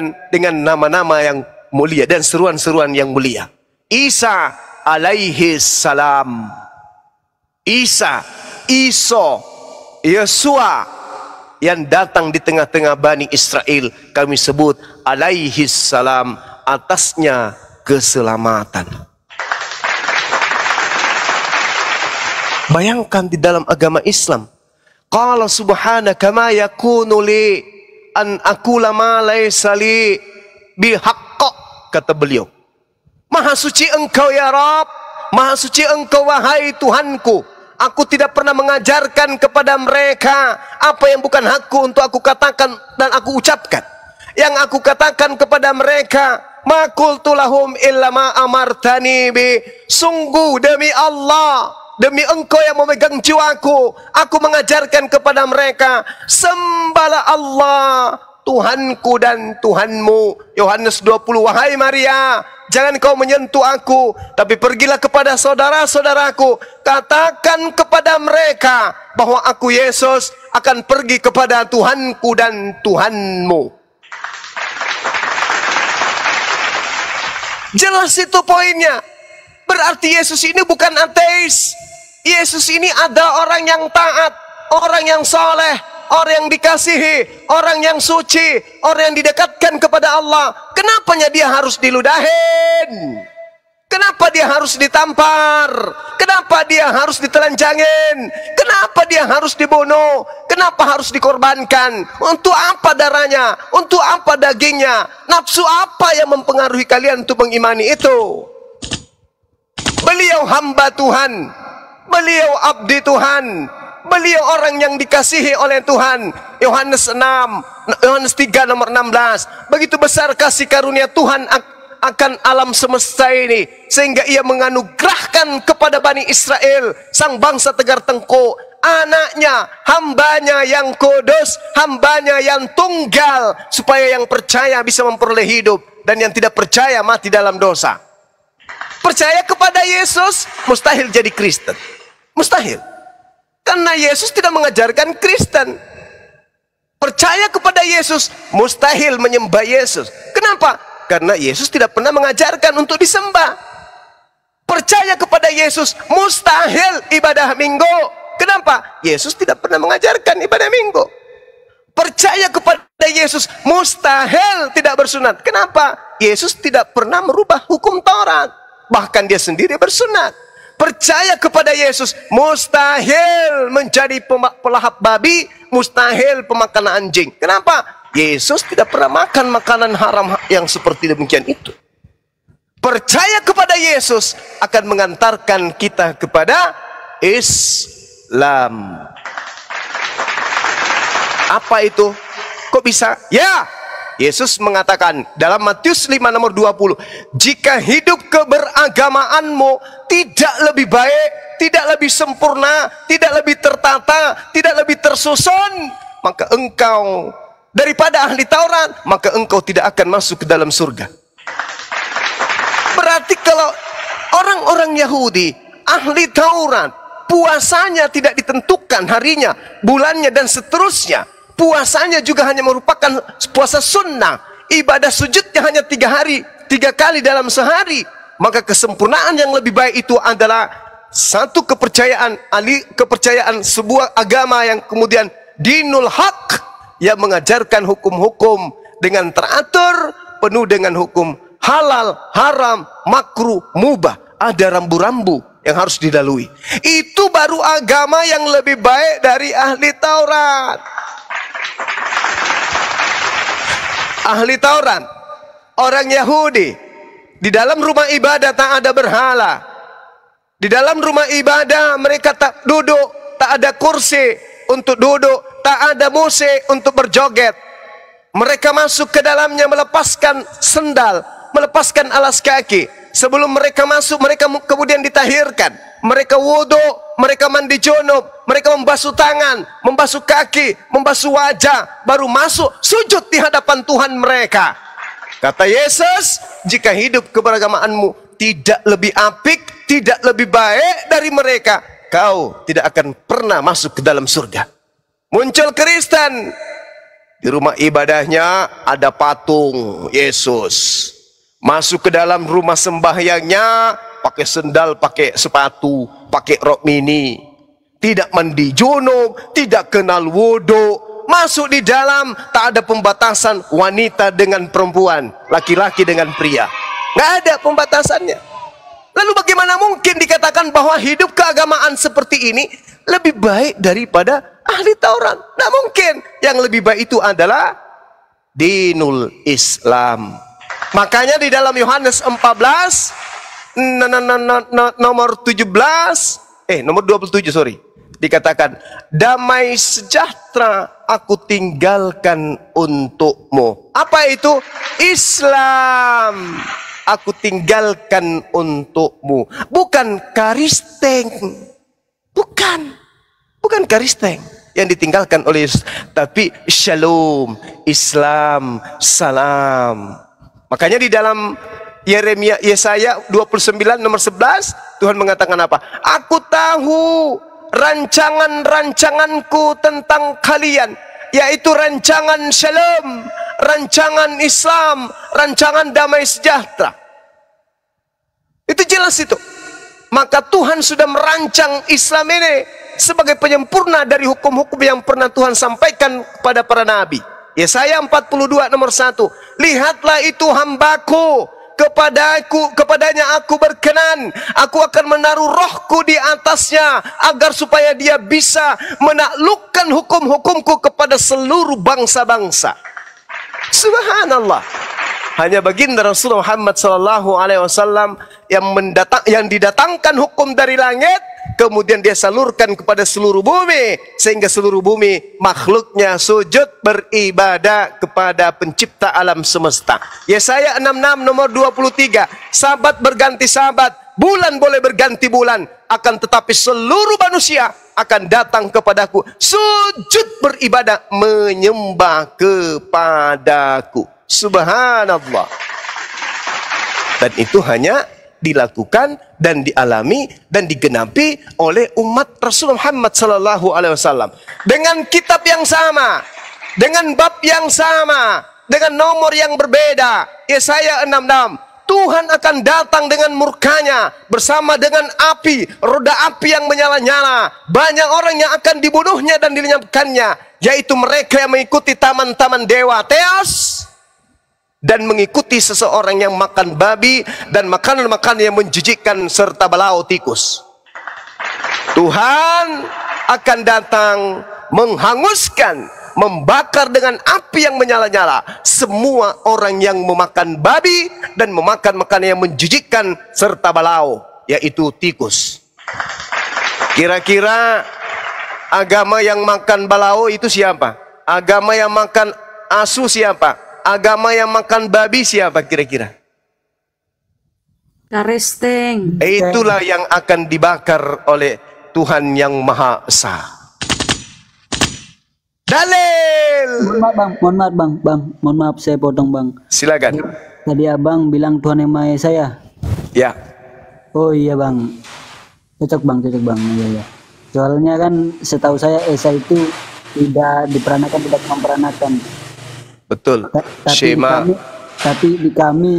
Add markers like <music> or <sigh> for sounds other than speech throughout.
disebutkan dengan nama-nama yang mulia dan seruan-seruan yang mulia. Isa alaihi salam. Isa, Iso, Yesua yang datang di tengah-tengah Bani Israel kami sebut alaihi salam atasnya keselamatan. Bayangkan di dalam agama Islam. Qala subhanaka ma yakunu li an aku lama laysa li bihaqqa kata beliau Maha suci engkau ya Rob Maha suci engkau wahai Tuhanku Aku tidak pernah mengajarkan kepada mereka apa yang bukan hakku untuk aku katakan dan aku ucapkan. Yang aku katakan kepada mereka, makultulahum ilma amartani bi. Sungguh demi Allah, Demi engkau yang memegang jiwaku, aku mengajarkan kepada mereka, sembala Allah, Tuhanku dan Tuhanmu. Yohanes 20, wahai Maria, jangan kau menyentuh aku, tapi pergilah kepada saudara-saudaraku, katakan kepada mereka bahwa aku Yesus akan pergi kepada Tuhanku dan Tuhanmu. Jelas itu poinnya. Berarti Yesus ini bukan ateis. Yesus ini ada orang yang taat, orang yang soleh, orang yang dikasihi, orang yang suci, orang yang didekatkan kepada Allah. Kenapanya dia harus diludahin? Kenapa dia harus ditampar? Kenapa dia harus ditelanjangin? Kenapa dia harus dibunuh? Kenapa harus dikorbankan? Untuk apa darahnya? Untuk apa dagingnya? Nafsu apa yang mempengaruhi kalian untuk mengimani itu? Beliau hamba Tuhan Beliau abdi Tuhan. Beliau orang yang dikasihi oleh Tuhan. Yohanes 6, Yohanes 3 nomor 16. Begitu besar kasih karunia Tuhan akan alam semesta ini sehingga ia menganugerahkan kepada Bani Israel sang bangsa tegar tengku. anaknya, hambanya yang kudus, hambanya yang tunggal supaya yang percaya bisa memperoleh hidup dan yang tidak percaya mati dalam dosa. Percaya kepada Yesus mustahil jadi Kristen. Mustahil. Karena Yesus tidak mengajarkan Kristen. Percaya kepada Yesus, mustahil menyembah Yesus. Kenapa? Karena Yesus tidak pernah mengajarkan untuk disembah. Percaya kepada Yesus, mustahil ibadah minggu. Kenapa? Yesus tidak pernah mengajarkan ibadah minggu. Percaya kepada Yesus, mustahil tidak bersunat. Kenapa? Yesus tidak pernah merubah hukum Taurat. Bahkan dia sendiri bersunat percaya kepada Yesus, mustahil menjadi pelahap babi, mustahil pemakan anjing. Kenapa? Yesus tidak pernah makan makanan haram yang seperti demikian itu. Percaya kepada Yesus akan mengantarkan kita kepada Islam. Apa itu? Kok bisa? Ya, Yesus mengatakan dalam Matius 5 nomor 20, jika hidup keberagamaanmu tidak lebih baik, tidak lebih sempurna, tidak lebih tertata, tidak lebih tersusun, maka engkau daripada ahli Taurat, maka engkau tidak akan masuk ke dalam surga. Berarti kalau orang-orang Yahudi, ahli Taurat, puasanya tidak ditentukan harinya, bulannya dan seterusnya, Puasanya juga hanya merupakan puasa sunnah. Ibadah sujudnya hanya tiga hari, tiga kali dalam sehari. Maka kesempurnaan yang lebih baik itu adalah satu kepercayaan, ali kepercayaan sebuah agama yang kemudian dinul hak yang mengajarkan hukum-hukum dengan teratur, penuh dengan hukum halal, haram, makruh, mubah. Ada rambu-rambu yang harus dilalui. Itu baru agama yang lebih baik dari ahli Taurat. ahli Taurat, orang Yahudi. Di dalam rumah ibadah tak ada berhala. Di dalam rumah ibadah mereka tak duduk, tak ada kursi untuk duduk, tak ada musik untuk berjoget. Mereka masuk ke dalamnya melepaskan sendal, melepaskan alas kaki. Sebelum mereka masuk, mereka kemudian ditahirkan mereka wudhu, mereka mandi junub, mereka membasuh tangan, membasuh kaki, membasuh wajah, baru masuk sujud di hadapan Tuhan mereka. Kata Yesus, jika hidup keberagamaanmu tidak lebih apik, tidak lebih baik dari mereka, kau tidak akan pernah masuk ke dalam surga. Muncul Kristen, di rumah ibadahnya ada patung Yesus. Masuk ke dalam rumah sembahyangnya pakai sendal, pakai sepatu, pakai rok mini. Tidak mandi junub, tidak kenal wudhu. Masuk di dalam, tak ada pembatasan wanita dengan perempuan, laki-laki dengan pria. Nggak ada pembatasannya. Lalu bagaimana mungkin dikatakan bahwa hidup keagamaan seperti ini lebih baik daripada ahli Taurat? Nggak mungkin. Yang lebih baik itu adalah dinul Islam. Makanya di dalam Yohanes 14 nomor tujuh na, na, nomor 17 eh nomor 27 sorry dikatakan damai sejahtera aku tinggalkan untukmu apa itu Islam aku tinggalkan untukmu bukan karisteng bukan bukan karisteng yang ditinggalkan oleh tapi shalom Islam salam makanya di dalam Yeremia Yesaya 29 nomor 11 Tuhan mengatakan apa? Aku tahu rancangan-rancanganku tentang kalian yaitu rancangan shalom, rancangan Islam, rancangan damai sejahtera. Itu jelas itu. Maka Tuhan sudah merancang Islam ini sebagai penyempurna dari hukum-hukum yang pernah Tuhan sampaikan kepada para nabi. Yesaya 42 nomor 1. Lihatlah itu hambaku kepada kepadanya aku berkenan. Aku akan menaruh rohku di atasnya agar supaya dia bisa menaklukkan hukum-hukumku kepada seluruh bangsa-bangsa. Subhanallah. Hanya baginda Rasulullah Muhammad sallallahu alaihi wasallam yang mendatang yang didatangkan hukum dari langit kemudian dia salurkan kepada seluruh bumi sehingga seluruh bumi makhluknya sujud beribadah kepada pencipta alam semesta Yesaya 66 nomor 23 sabat berganti sabat bulan boleh berganti bulan akan tetapi seluruh manusia akan datang kepadaku sujud beribadah menyembah kepadaku subhanallah dan itu hanya dilakukan dan dialami dan digenapi oleh umat Rasul Muhammad sallallahu alaihi wasallam dengan kitab yang sama, dengan bab yang sama, dengan nomor yang berbeda. Yesaya ya, 66 Tuhan akan datang dengan murkanya bersama dengan api, roda api yang menyala-nyala. Banyak orang yang akan dibunuhnya dan dilenyapkannya, yaitu mereka yang mengikuti taman-taman dewa Teos dan mengikuti seseorang yang makan babi dan makanan-makanan yang menjijikkan serta belau tikus. Tuhan akan datang menghanguskan, membakar dengan api yang menyala-nyala semua orang yang memakan babi dan memakan makanan yang menjijikkan serta belau, yaitu tikus. Kira-kira agama yang makan balau itu siapa? Agama yang makan asu siapa? agama yang makan babi siapa kira-kira? Karesteng. Itulah yang akan dibakar oleh Tuhan yang Maha Esa. Dalil. Mohon maaf bang, mohon maaf bang, bang, mohon maaf saya potong bang. Silakan. Tadi, abang bilang Tuhan yang Maha Esa ya? Ya. Oh iya bang, cocok bang, cocok bang, iya ya. Soalnya kan setahu saya Esa itu tidak diperanakan, tidak memperanakan Betul. tapi Shema. Di kami, tapi di kami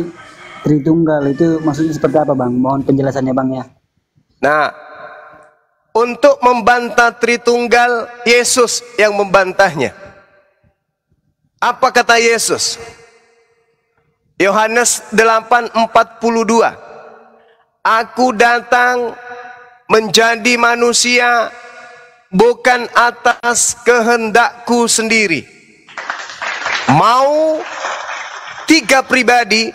Tritunggal itu maksudnya seperti apa Bang? Mohon penjelasannya Bang ya. Nah, untuk membantah Tritunggal Yesus yang membantahnya. Apa kata Yesus? Yohanes 8:42. Aku datang menjadi manusia bukan atas kehendakku sendiri mau tiga pribadi,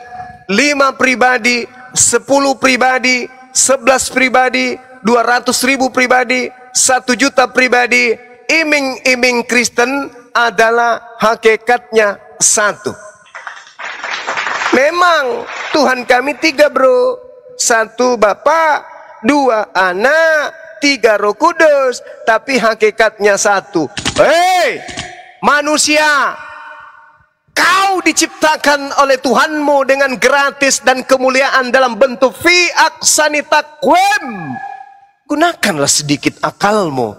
lima pribadi, sepuluh pribadi, sebelas pribadi, dua ratus ribu pribadi, satu juta pribadi, iming-iming Kristen adalah hakikatnya satu. Memang Tuhan kami tiga bro, satu Bapak, dua anak, tiga roh kudus, tapi hakikatnya satu. Hei, manusia Kau diciptakan oleh Tuhanmu dengan gratis dan kemuliaan dalam bentuk fi aksani quem. Gunakanlah sedikit akalmu.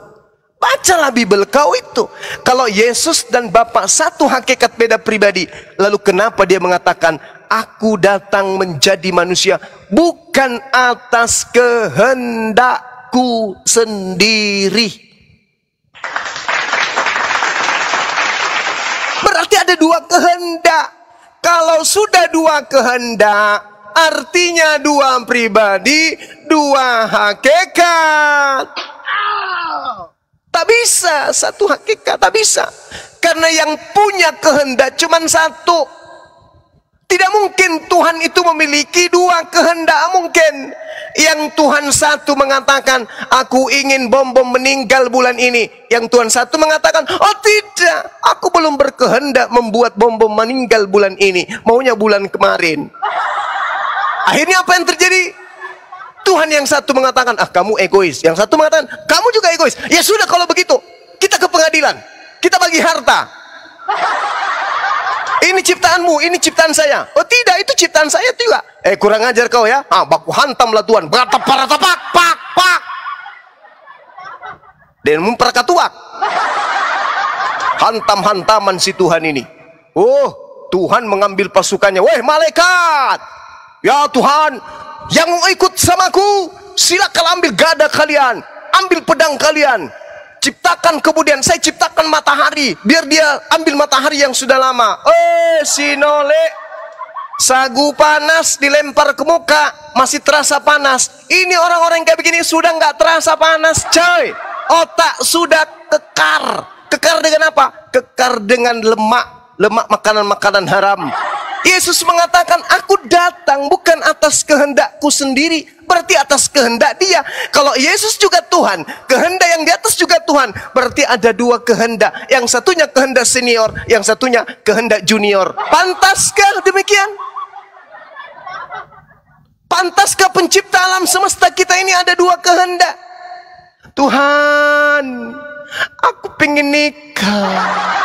Bacalah Bible kau itu. Kalau Yesus dan Bapa satu hakikat beda pribadi, lalu kenapa dia mengatakan, "Aku datang menjadi manusia bukan atas kehendakku sendiri"? Berarti ada dua kehendak. Kalau sudah dua kehendak, artinya dua pribadi, dua hakikat. Tak bisa, satu hakikat, tak bisa. Karena yang punya kehendak cuma satu. Tidak mungkin Tuhan itu memiliki dua kehendak mungkin. Yang Tuhan satu mengatakan, aku ingin bom-bom meninggal bulan ini. Yang Tuhan satu mengatakan, oh tidak, aku belum berkehendak membuat bom-bom meninggal bulan ini. Maunya bulan kemarin. Akhirnya apa yang terjadi? Tuhan yang satu mengatakan, ah kamu egois. Yang satu mengatakan, kamu juga egois. Ya sudah kalau begitu, kita ke pengadilan. Kita bagi harta. Ini ciptaanmu, ini ciptaan saya. Oh tidak, itu ciptaan saya juga. Eh kurang ajar kau ya. Ah, baku hantamlah Tuhan. Beratapak, beratapak, pak, pak. Dan memperkatuak. Hantam-hantaman si Tuhan ini. Oh, Tuhan mengambil pasukannya. Weh malaikat. Ya Tuhan, yang mau ikut samaku, silakan ambil gada kalian. Ambil pedang kalian ciptakan kemudian saya ciptakan matahari biar dia ambil matahari yang sudah lama eh sinole sagu panas dilempar ke muka masih terasa panas ini orang-orang kayak begini sudah nggak terasa panas coy otak sudah kekar kekar dengan apa kekar dengan lemak lemak makanan-makanan haram Yesus mengatakan, aku datang bukan atas kehendakku sendiri, berarti atas kehendak dia. Kalau Yesus juga Tuhan, kehendak yang di atas juga Tuhan, berarti ada dua kehendak. Yang satunya kehendak senior, yang satunya kehendak junior. Pantaskah demikian? Pantaskah pencipta alam semesta kita ini ada dua kehendak? Tuhan, aku pengen nikah.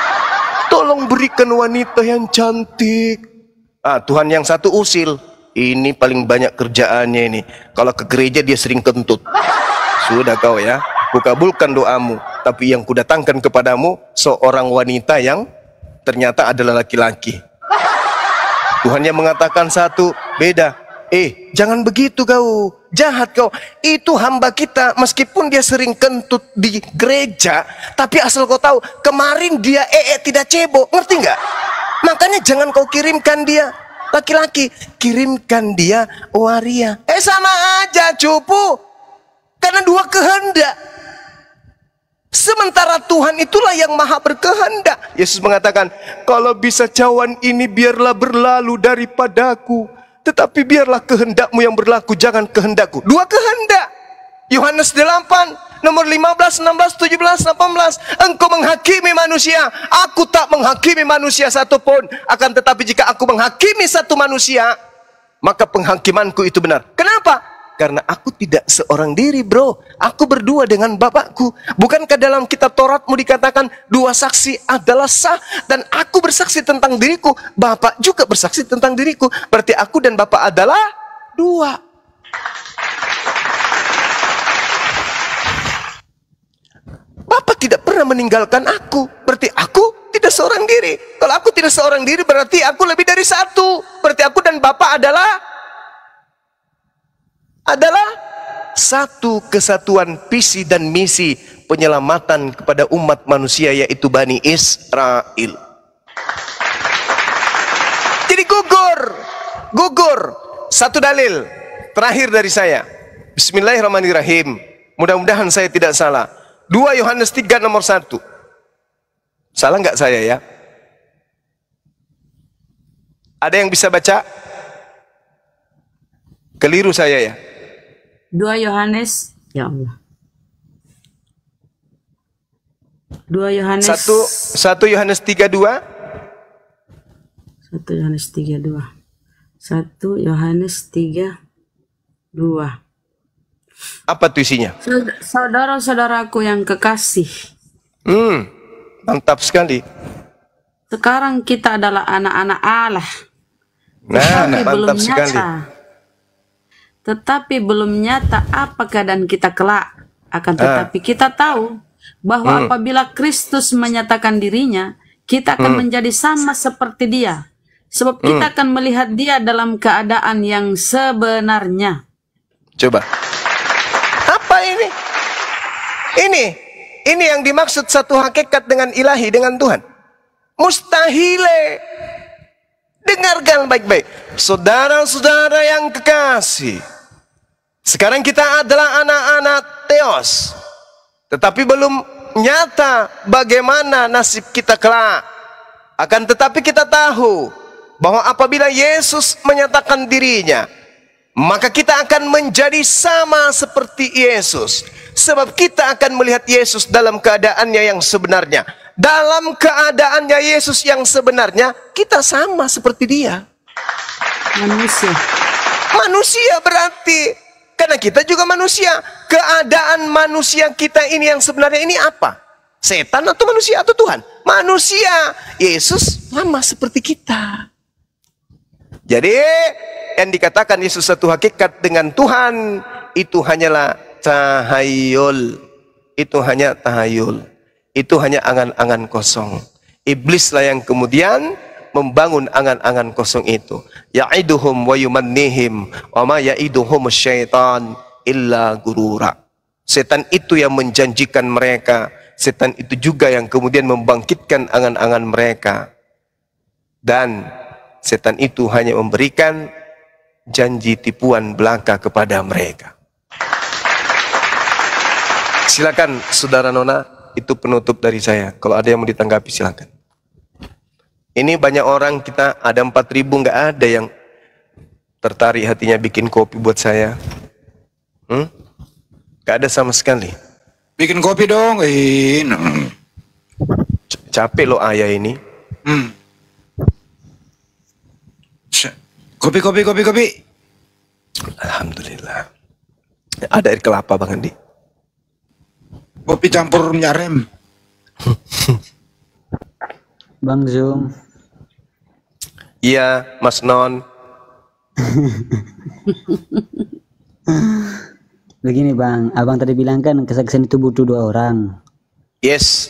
Tolong berikan wanita yang cantik Ah, Tuhan yang satu usil. Ini paling banyak kerjaannya ini. Kalau ke gereja dia sering kentut. Sudah kau ya, kukabulkan doamu. Tapi yang kudatangkan kepadamu seorang wanita yang ternyata adalah laki-laki. Tuhan yang mengatakan satu, beda. Eh, jangan begitu kau. Jahat kau. Itu hamba kita meskipun dia sering kentut di gereja, tapi asal kau tahu, kemarin dia ee -e tidak cebok. Ngerti nggak? Makanya jangan kau kirimkan dia laki-laki, kirimkan dia waria. Eh sama aja cupu. Karena dua kehendak. Sementara Tuhan itulah yang maha berkehendak. Yesus mengatakan, kalau bisa cawan ini biarlah berlalu daripadaku. Tetapi biarlah kehendakmu yang berlaku, jangan kehendakku. Dua kehendak. Yohanes 8, nomor 15, 16, 17, 18. Engkau menghakimi manusia. Aku tak menghakimi manusia satupun. Akan tetapi jika aku menghakimi satu manusia, maka penghakimanku itu benar. Kenapa? Karena aku tidak seorang diri bro. Aku berdua dengan Bapakku. Bukankah dalam kitab Toratmu dikatakan dua saksi adalah sah. Dan aku bersaksi tentang diriku. Bapak juga bersaksi tentang diriku. Berarti aku dan Bapak adalah dua. Papa tidak pernah meninggalkan aku. Berarti aku tidak seorang diri. Kalau aku tidak seorang diri berarti aku lebih dari satu. Berarti aku dan Bapak adalah adalah satu kesatuan visi dan misi penyelamatan kepada umat manusia yaitu Bani Israel. Jadi gugur, gugur. Satu dalil terakhir dari saya. Bismillahirrahmanirrahim. Mudah-mudahan saya tidak salah 2 Yohanes 3 nomor 1. Salah nggak saya ya? Ada yang bisa baca? Keliru saya ya? 2 Yohanes, ya Allah. 2 Yohanes 1 1 Yohanes 3 2 1 Yohanes 3 2 1 Yohanes 3 2 apa tuh isinya? Saudara-saudaraku yang kekasih. Hmm, mantap sekali. Sekarang kita adalah anak-anak Allah. Nah, Tetapi mantap belum sekali. Nyata. Tetapi belum nyata apa keadaan kita kelak. Akan ah. tetapi ah. kita tahu bahwa hmm. apabila Kristus menyatakan dirinya, kita akan hmm. menjadi sama seperti dia. Sebab hmm. kita akan melihat dia dalam keadaan yang sebenarnya. Coba. Ini, ini yang dimaksud satu hakikat dengan ilahi, dengan Tuhan. Mustahile. Dengarkan baik-baik. Saudara-saudara yang kekasih. Sekarang kita adalah anak-anak Theos, Tetapi belum nyata bagaimana nasib kita kelak. Akan tetapi kita tahu bahwa apabila Yesus menyatakan dirinya, maka kita akan menjadi sama seperti Yesus. Sebab kita akan melihat Yesus dalam keadaannya yang sebenarnya. Dalam keadaannya Yesus yang sebenarnya, kita sama seperti dia. Manusia. Manusia berarti. Karena kita juga manusia. Keadaan manusia kita ini yang sebenarnya ini apa? Setan atau manusia atau Tuhan? Manusia. Yesus sama seperti kita. Jadi yang dikatakan Yesus satu hakikat dengan Tuhan itu hanyalah tahayul. Itu hanya tahayul. Itu hanya angan-angan kosong. Iblislah yang kemudian membangun angan-angan kosong itu. Ya'iduhum wa yumannihim wa ma ya'iduhum syaitan illa gurura. Setan itu yang menjanjikan mereka. Setan itu juga yang kemudian membangkitkan angan-angan mereka. Dan setan itu hanya memberikan janji tipuan belaka kepada mereka. Silakan saudara Nona, itu penutup dari saya. Kalau ada yang mau ditanggapi silakan. Ini banyak orang kita ada empat ribu, nggak ada yang tertarik hatinya bikin kopi buat saya. Hmm? Gak ada sama sekali. Bikin kopi dong. ini Capek lo ayah ini. Hmm. Kopi, kopi, kopi, kopi. Alhamdulillah. Ada air kelapa Bang Andi. Kopi campur nyarem. <laughs> Bang Zoom. Iya, Mas Non. <laughs> Begini Bang, Abang tadi bilang kan kesaksian itu butuh dua orang. Yes.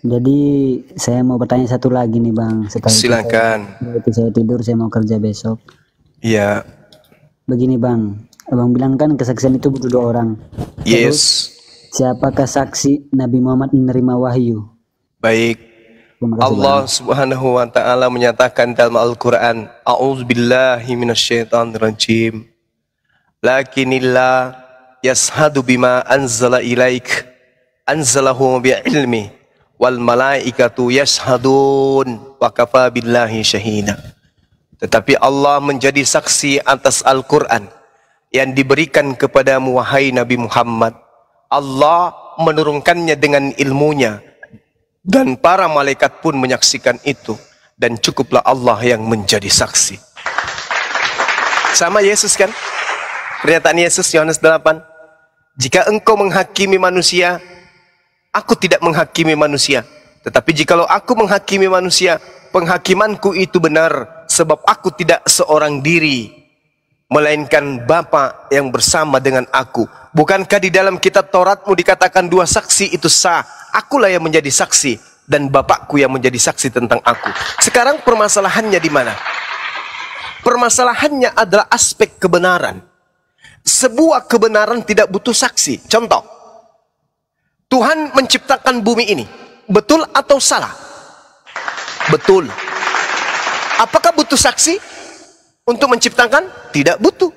Jadi saya mau bertanya satu lagi nih Bang. Setelah Silakan. Itu saya, itu saya tidur, saya mau kerja besok. Iya. Begini bang, abang bilang kan kesaksian itu butuh dua orang. Yes. Terus, siapakah saksi Nabi Muhammad menerima wahyu? Baik. Allah Subhanahu wa taala menyatakan dalam Al-Qur'an, "A'udzubillahi minasyaitonirrajim." Lakinillah yashadu bima anzala ilaik anzalahu bi ilmi wal malaikatu yashadun wa kafa billahi tetapi Allah menjadi saksi atas Al-Quran yang diberikan kepada wahai Nabi Muhammad. Allah menurunkannya dengan ilmunya dan para malaikat pun menyaksikan itu dan cukuplah Allah yang menjadi saksi. Sama Yesus kan? Pernyataan Yesus Yohanes 8. Jika engkau menghakimi manusia, aku tidak menghakimi manusia. Tetapi jikalau aku menghakimi manusia, penghakimanku itu benar sebab aku tidak seorang diri melainkan Bapa yang bersama dengan aku. Bukankah di dalam kitab Tauratmu dikatakan dua saksi itu sah? Akulah yang menjadi saksi dan Bapakku yang menjadi saksi tentang aku. Sekarang permasalahannya di mana? Permasalahannya adalah aspek kebenaran. Sebuah kebenaran tidak butuh saksi. Contoh, Tuhan menciptakan bumi ini. Betul atau salah? Betul. Apakah butuh saksi untuk menciptakan? Tidak butuh.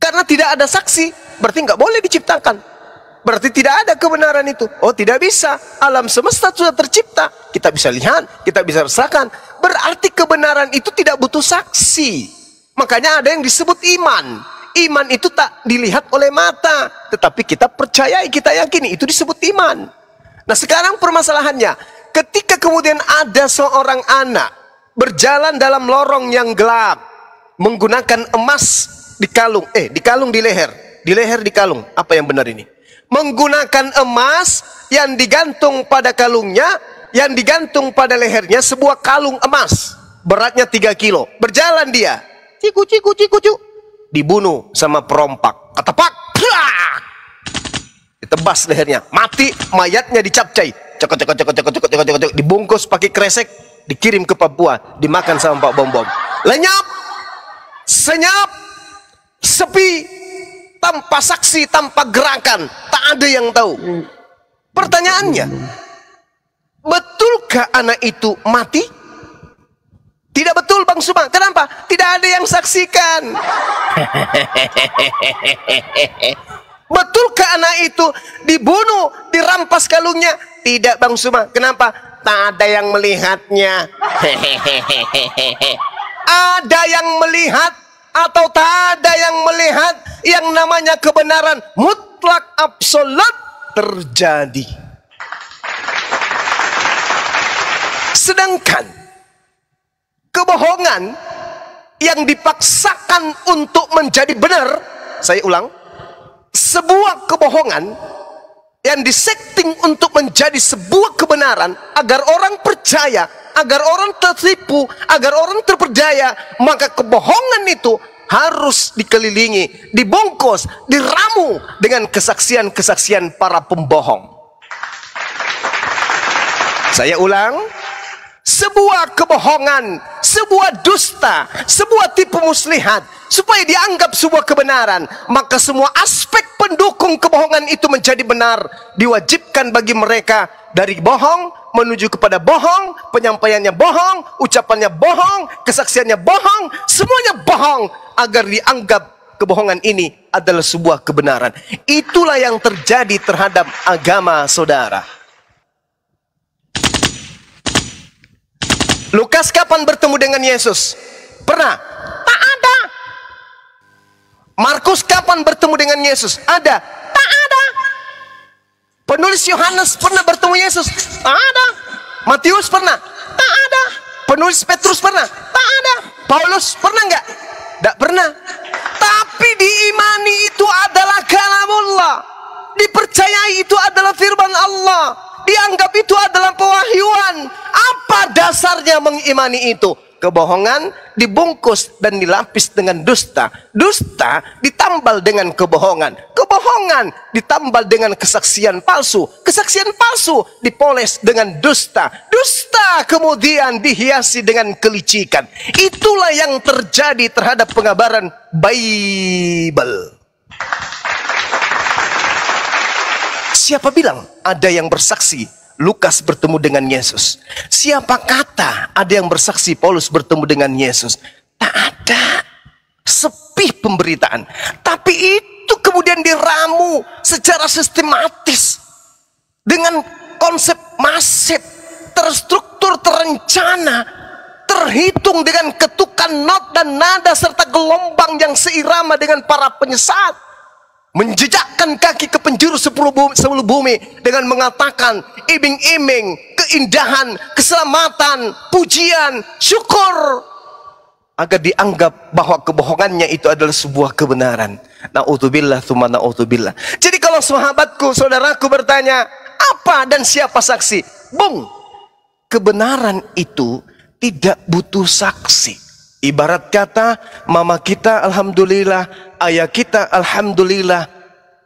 Karena tidak ada saksi, berarti nggak boleh diciptakan. Berarti tidak ada kebenaran itu. Oh tidak bisa. Alam semesta sudah tercipta. Kita bisa lihat, kita bisa rasakan. Berarti kebenaran itu tidak butuh saksi. Makanya ada yang disebut iman. Iman itu tak dilihat oleh mata. Tetapi kita percayai, kita yakini. Itu disebut iman. Nah sekarang permasalahannya. Ketika kemudian ada seorang anak berjalan dalam lorong yang gelap menggunakan emas di kalung eh di kalung di leher di leher di kalung apa yang benar ini menggunakan emas yang digantung pada kalungnya yang digantung pada lehernya sebuah kalung emas beratnya 3 kilo berjalan dia ciku ciku ciku cu dibunuh sama perompak ketepak ditebas lehernya mati mayatnya dicapcai cekot cekot cekot cekot cekot cekot dibungkus pakai kresek dikirim ke Papua, dimakan sama Pak Bombom Lenyap, senyap, sepi, tanpa saksi, tanpa gerakan, tak ada yang tahu. Pertanyaannya, betulkah anak itu mati? Tidak betul Bang Suma Kenapa? Tidak ada yang saksikan. <laughs> Betulkah anak itu dibunuh, dirampas kalungnya? Tidak Bang Suma Kenapa? tak ada yang melihatnya ada yang melihat atau tak ada yang melihat yang namanya kebenaran mutlak absolut terjadi sedangkan kebohongan yang dipaksakan untuk menjadi benar saya ulang sebuah kebohongan yang disetting untuk menjadi sebuah kebenaran agar orang percaya, agar orang tertipu, agar orang terperdaya, maka kebohongan itu harus dikelilingi, dibungkus, diramu dengan kesaksian-kesaksian para pembohong. Saya ulang, sebuah kebohongan, sebuah dusta, sebuah tipu muslihat supaya dianggap sebuah kebenaran, maka semua aspek pendukung kebohongan itu menjadi benar, diwajibkan bagi mereka dari bohong menuju kepada bohong, penyampaiannya bohong, ucapannya bohong, kesaksiannya bohong, semuanya bohong agar dianggap kebohongan ini adalah sebuah kebenaran. Itulah yang terjadi terhadap agama saudara. Lukas kapan bertemu dengan Yesus? Pernah? Tak ada. Markus kapan bertemu dengan Yesus? Ada? Tak ada. Penulis Yohanes pernah bertemu Yesus? Tak ada. Matius pernah? Tak ada. Penulis Petrus pernah? Tak ada. Paulus pernah nggak? Tak pernah. Tapi diimani itu adalah Allah. Dipercayai itu adalah firman Allah dianggap itu adalah pewahyuan. Apa dasarnya mengimani itu? Kebohongan dibungkus dan dilapis dengan dusta. Dusta ditambal dengan kebohongan. Kebohongan ditambal dengan kesaksian palsu. Kesaksian palsu dipoles dengan dusta. Dusta kemudian dihiasi dengan kelicikan. Itulah yang terjadi terhadap pengabaran Bible. Siapa bilang ada yang bersaksi Lukas bertemu dengan Yesus? Siapa kata ada yang bersaksi Paulus bertemu dengan Yesus? Tak ada. Sepi pemberitaan. Tapi itu kemudian diramu secara sistematis. Dengan konsep masif, terstruktur, terencana, terhitung dengan ketukan not dan nada serta gelombang yang seirama dengan para penyesat menjejakkan kaki ke penjuru sepuluh bumi, sepuluh bumi dengan mengatakan iming-iming, keindahan, keselamatan, pujian, syukur agar dianggap bahwa kebohongannya itu adalah sebuah kebenaran. naudzubillah tsumma naudzubillah Jadi kalau sahabatku, saudaraku bertanya, apa dan siapa saksi? Bung, kebenaran itu tidak butuh saksi. Ibarat kata mama kita alhamdulillah, ayah kita alhamdulillah.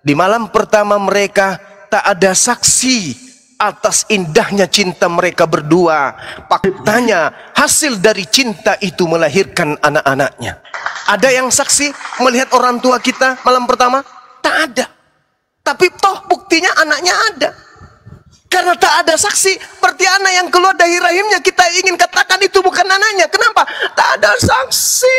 Di malam pertama mereka tak ada saksi atas indahnya cinta mereka berdua. Faktanya hasil dari cinta itu melahirkan anak-anaknya. Ada yang saksi melihat orang tua kita malam pertama? Tak ada. Tapi toh buktinya anaknya ada. Karena tak ada saksi, seperti anak yang keluar dari rahimnya, kita ingin katakan itu bukan anaknya. Kenapa? Tak ada saksi.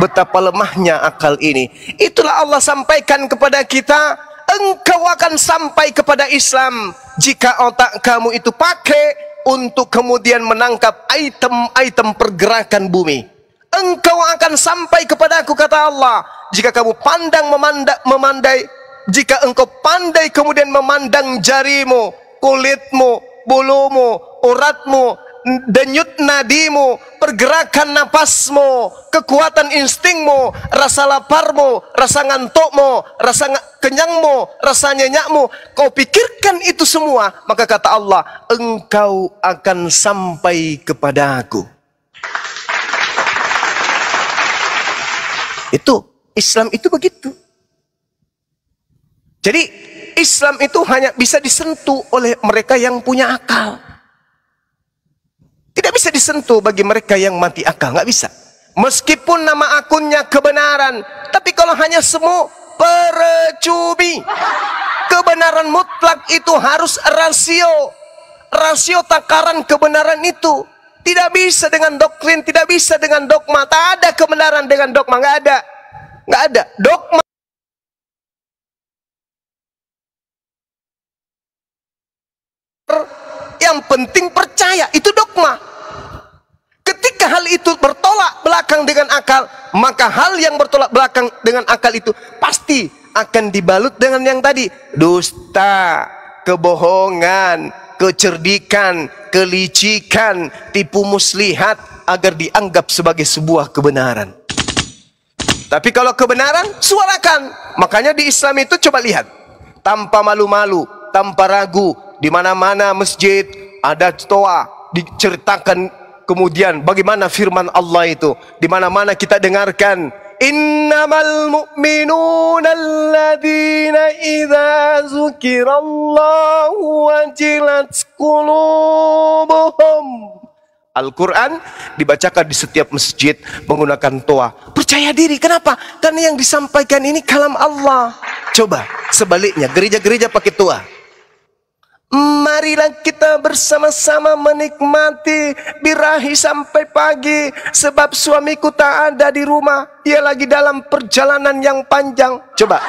Betapa lemahnya akal ini. Itulah Allah sampaikan kepada kita, engkau akan sampai kepada Islam jika otak kamu itu pakai untuk kemudian menangkap item-item pergerakan bumi. Engkau akan sampai kepada aku kata Allah jika kamu pandang memandai jika engkau pandai kemudian memandang jarimu, kulitmu, bulumu, uratmu, denyut nadimu, pergerakan napasmu, kekuatan instingmu, rasa laparmu, rasa ngantukmu, rasa kenyangmu, rasa nyenyakmu. Kau pikirkan itu semua, maka kata Allah, engkau akan sampai kepada aku. Itu, Islam itu begitu. Jadi Islam itu hanya bisa disentuh oleh mereka yang punya akal. Tidak bisa disentuh bagi mereka yang mati akal, nggak bisa. Meskipun nama akunnya kebenaran, tapi kalau hanya semu percubi. Kebenaran mutlak itu harus rasio. Rasio takaran kebenaran itu tidak bisa dengan doktrin, tidak bisa dengan dogma. Tak ada kebenaran dengan dogma, nggak ada, nggak ada dogma. yang penting percaya itu dogma ketika hal itu bertolak belakang dengan akal maka hal yang bertolak belakang dengan akal itu pasti akan dibalut dengan yang tadi dusta kebohongan kecerdikan kelicikan tipu muslihat agar dianggap sebagai sebuah kebenaran tapi kalau kebenaran suarakan makanya di Islam itu coba lihat tanpa malu-malu tanpa ragu di mana-mana masjid ada toa diceritakan kemudian bagaimana firman Allah itu di mana-mana kita dengarkan innamal mu'minuna alladhina idza zukirallahu wajilat qulubuhum Al-Quran dibacakan di setiap masjid menggunakan toa. Percaya diri, kenapa? Karena yang disampaikan ini kalam Allah. Coba sebaliknya, gereja-gereja pakai toa. Marilah kita bersama-sama menikmati birahi sampai pagi sebab suamiku tak ada di rumah. Ia lagi dalam perjalanan yang panjang. Coba.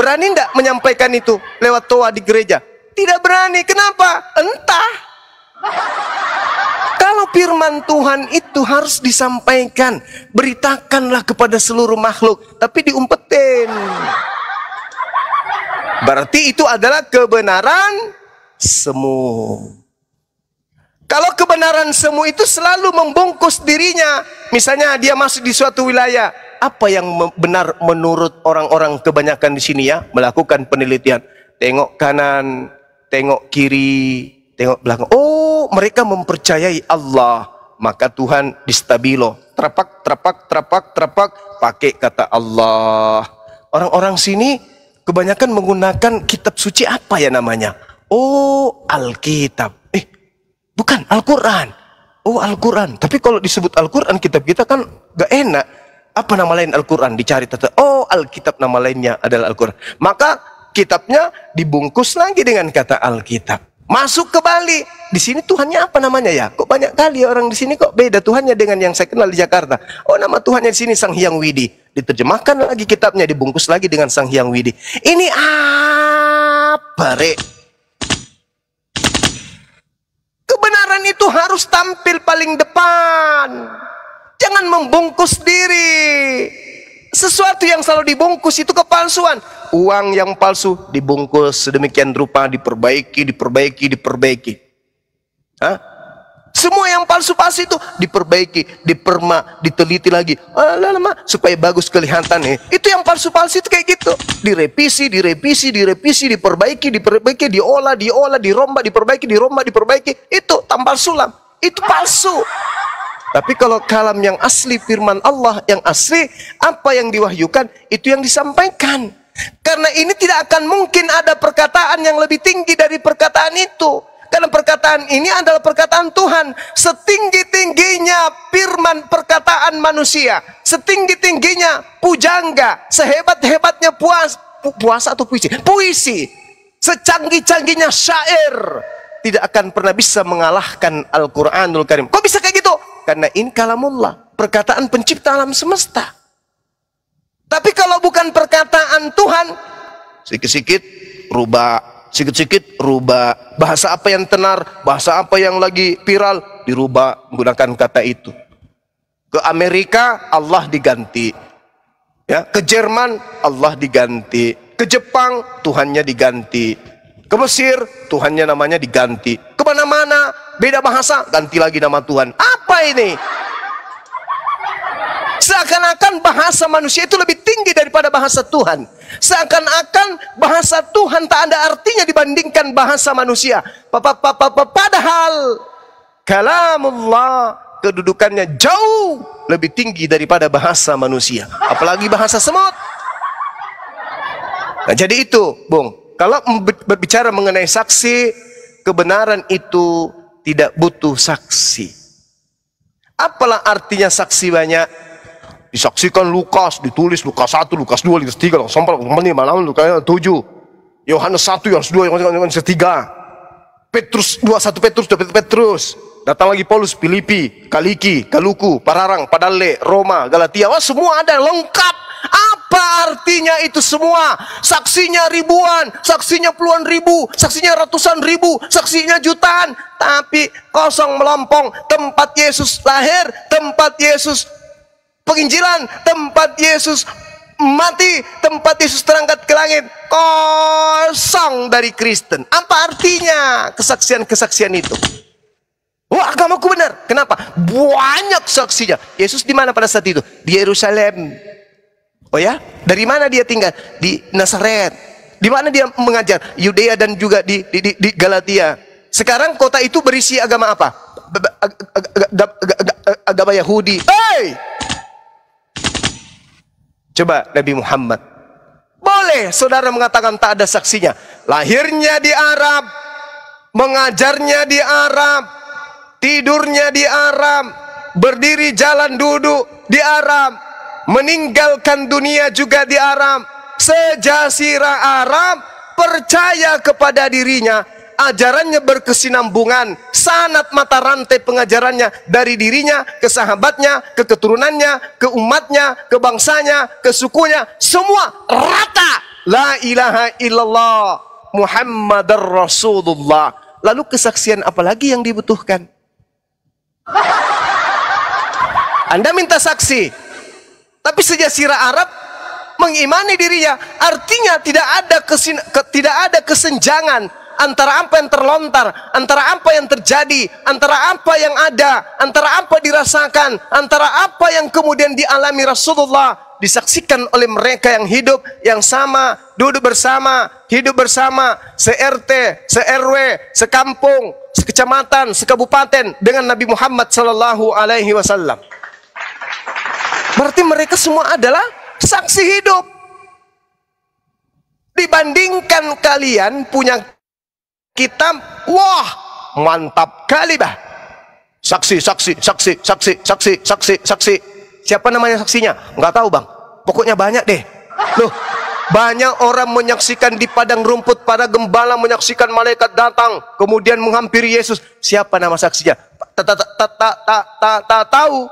Berani ndak menyampaikan itu lewat toa di gereja? Tidak berani. Kenapa? Entah. Kalau firman Tuhan itu harus disampaikan, beritakanlah kepada seluruh makhluk, tapi diumpetin. Berarti itu adalah kebenaran semu. Kalau kebenaran semu itu selalu membungkus dirinya. Misalnya dia masuk di suatu wilayah. Apa yang benar menurut orang-orang kebanyakan di sini ya? Melakukan penelitian. Tengok kanan, tengok kiri, tengok belakang. Oh, mereka mempercayai Allah. Maka Tuhan distabilo. Terapak, terapak, terapak, terapak. Pakai kata Allah. Orang-orang sini kebanyakan menggunakan kitab suci apa ya namanya? Oh, Alkitab. Eh, bukan Al-Quran. Oh, Al-Quran. Tapi kalau disebut Al-Quran, kitab kita kan gak enak. Apa nama lain Al-Quran? Dicari tata. Oh, Alkitab nama lainnya adalah Al-Quran. Maka kitabnya dibungkus lagi dengan kata Alkitab. Masuk ke Bali. Di sini Tuhannya apa namanya ya? Kok banyak kali ya orang di sini kok beda Tuhannya dengan yang saya kenal di Jakarta. Oh, nama Tuhannya di sini Sang Hyang Widi diterjemahkan lagi kitabnya dibungkus lagi dengan Sang Hyang Widi. Ini apa, Rek? Kebenaran itu harus tampil paling depan. Jangan membungkus diri. Sesuatu yang selalu dibungkus itu kepalsuan. Uang yang palsu dibungkus sedemikian rupa, diperbaiki, diperbaiki, diperbaiki. Hah? Semua yang palsu palsu itu diperbaiki, diperma, diteliti lagi. Ah, Lama supaya bagus kelihatan nih. Itu yang palsu palsu itu kayak gitu. Direvisi, direvisi, direvisi, diperbaiki, diperbaiki, diolah, diolah, diromba, diperbaiki, dirombak, diperbaiki. Itu tambal sulam. Itu palsu. Tapi kalau kalam yang asli firman Allah yang asli, apa yang diwahyukan itu yang disampaikan. Karena ini tidak akan mungkin ada perkataan yang lebih tinggi dari perkataan itu. Karena perkataan ini adalah perkataan Tuhan. Setinggi-tingginya firman perkataan manusia. Setinggi-tingginya pujangga. Sehebat-hebatnya puas, pu, puasa atau puisi. Puisi. Secanggih-canggihnya syair. Tidak akan pernah bisa mengalahkan Al-Quranul Karim. Kok bisa kayak gitu? Karena ini kalamullah. Perkataan pencipta alam semesta. Tapi kalau bukan perkataan Tuhan, Sikit-sikit rubah sikit-sikit rubah. Bahasa apa yang tenar, bahasa apa yang lagi viral, dirubah menggunakan kata itu. Ke Amerika, Allah diganti. Ya, ke Jerman, Allah diganti. Ke Jepang, Tuhannya diganti. Ke Mesir, Tuhannya namanya diganti. ke mana mana beda bahasa, ganti lagi nama Tuhan. Apa ini? Seakan-akan bahasa manusia itu lebih tinggi daripada bahasa Tuhan. Seakan-akan bahasa Tuhan tak ada artinya dibandingkan bahasa manusia. Padahal kalamullah kedudukannya jauh lebih tinggi daripada bahasa manusia. Apalagi bahasa semut. Nah, jadi itu, Bung. Kalau berbicara mengenai saksi, kebenaran itu tidak butuh saksi. Apalah artinya saksi banyak? Disaksikan Lukas, ditulis Lukas 1, Lukas 2, Lukas 3, Lukas 4, Lukas 5, 6, Lukas 7. Yohanes 1, Yohanes 2, Yohanes 3. Petrus 2, 1 Petrus, 2 Petrus. Datang lagi Paulus, Filipi, Kaliki, Kaluku, Pararang, Padale, Roma, Galatia. Wah, semua ada lengkap. Apa artinya itu semua? Saksinya ribuan, saksinya puluhan ribu, saksinya ratusan ribu, saksinya jutaan. Tapi kosong melompong. Tempat Yesus lahir, tempat Yesus penginjilan tempat Yesus mati tempat Yesus terangkat ke langit kosong dari Kristen apa artinya kesaksian-kesaksian itu wah oh, agamaku benar kenapa banyak saksinya Yesus di mana pada saat itu di Yerusalem oh ya dari mana dia tinggal di Nazaret di mana dia mengajar Yudea dan juga di di, di, di Galatia sekarang kota itu berisi agama apa agama Yahudi hey! Coba Nabi Muhammad. Boleh saudara mengatakan tak ada saksinya. Lahirnya di Arab, mengajarnya di Arab, tidurnya di Arab, berdiri jalan duduk di Arab, meninggalkan dunia juga di Arab. Sejasira Arab percaya kepada dirinya ajarannya berkesinambungan, sanat mata rantai pengajarannya dari dirinya ke sahabatnya, ke keturunannya, ke umatnya, ke bangsanya, ke sukunya, semua rata. La ilaha illallah Muhammadar Rasulullah. Lalu kesaksian apalagi yang dibutuhkan? <laughs> Anda minta saksi, tapi sejasira Arab mengimani dirinya artinya tidak ada kesin, ke, tidak ada kesenjangan antara apa yang terlontar, antara apa yang terjadi, antara apa yang ada, antara apa dirasakan, antara apa yang kemudian dialami Rasulullah disaksikan oleh mereka yang hidup yang sama, duduk bersama, hidup bersama, se-RT, se-RW, sekampung, sekecamatan, sekabupaten dengan Nabi Muhammad sallallahu alaihi wasallam. Berarti mereka semua adalah saksi hidup. Dibandingkan kalian punya kita wah mantap kali bah saksi saksi saksi saksi saksi saksi saksi siapa namanya saksinya nggak tahu bang pokoknya banyak deh loh banyak orang menyaksikan di padang rumput para gembala menyaksikan malaikat datang kemudian menghampiri Yesus siapa nama saksinya tak tak tak tak tak tak ta, tahu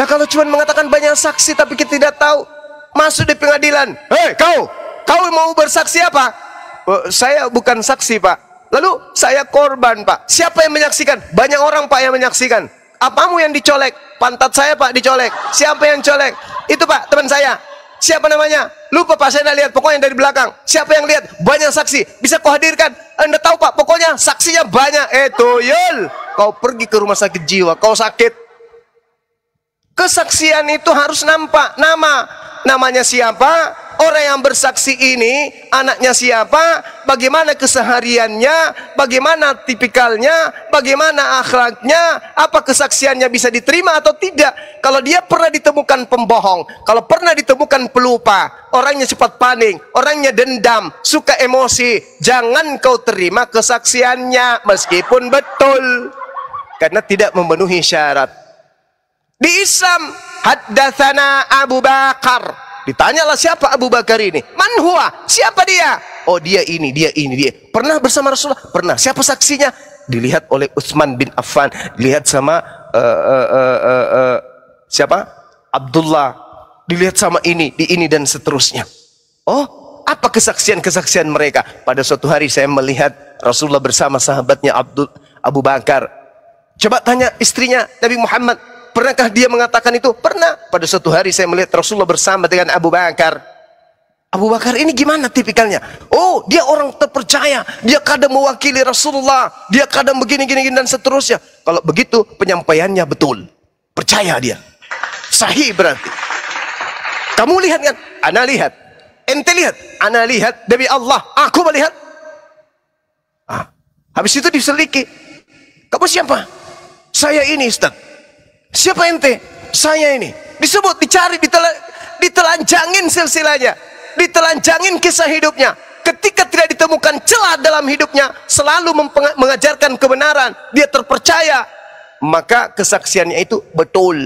nah kalau cuma mengatakan banyak saksi tapi kita tidak tahu masuk di pengadilan hei kau kau mau bersaksi apa Oh, saya bukan saksi pak. Lalu saya korban pak. Siapa yang menyaksikan? Banyak orang pak yang menyaksikan. Apamu yang dicolek? Pantat saya pak dicolek. Siapa yang colek? Itu pak teman saya. Siapa namanya? Lupa pak saya lihat. Pokoknya dari belakang. Siapa yang lihat? Banyak saksi. Bisa kau hadirkan. Anda tahu pak. Pokoknya saksinya banyak. Eh tuyul. Kau pergi ke rumah sakit jiwa. Kau sakit. Kesaksian itu harus nampak. Nama namanya siapa orang yang bersaksi ini anaknya siapa, bagaimana kesehariannya, bagaimana tipikalnya, bagaimana akhlaknya, apa kesaksiannya bisa diterima atau tidak. Kalau dia pernah ditemukan pembohong, kalau pernah ditemukan pelupa, orangnya cepat panik, orangnya dendam, suka emosi, jangan kau terima kesaksiannya meskipun betul karena tidak memenuhi syarat. Di Islam, haddatsana Abu Bakar. Ditanyalah siapa Abu Bakar ini? Man huwa? Siapa dia? Oh, dia ini, dia ini, dia. Pernah bersama Rasulullah? Pernah. Siapa saksinya? Dilihat oleh Utsman bin Affan, dilihat sama uh, uh, uh, uh, uh, siapa? Abdullah. Dilihat sama ini, di ini dan seterusnya. Oh, apa kesaksian-kesaksian mereka? Pada suatu hari saya melihat Rasulullah bersama sahabatnya Abdul Abu Bakar. Coba tanya istrinya Nabi Muhammad, Pernahkah dia mengatakan itu? Pernah. Pada suatu hari saya melihat Rasulullah bersama dengan Abu Bakar. Abu Bakar ini gimana tipikalnya? Oh, dia orang terpercaya. Dia kadang mewakili Rasulullah. Dia kadang begini-gini gini, dan seterusnya. Kalau begitu, penyampaiannya betul. Percaya dia. Sahih berarti. Kamu lihat kan? Ana lihat. Ente lihat. Ana lihat. Demi Allah, aku melihat. Ah. Habis itu diseliki. Kamu siapa? Saya ini, Ustaz. Siapa ente? Saya ini. Disebut, dicari, ditel ditelanjangin silsilahnya. Ditelanjangin kisah hidupnya. Ketika tidak ditemukan celah dalam hidupnya, selalu mengajarkan kebenaran. Dia terpercaya. Maka kesaksiannya itu betul.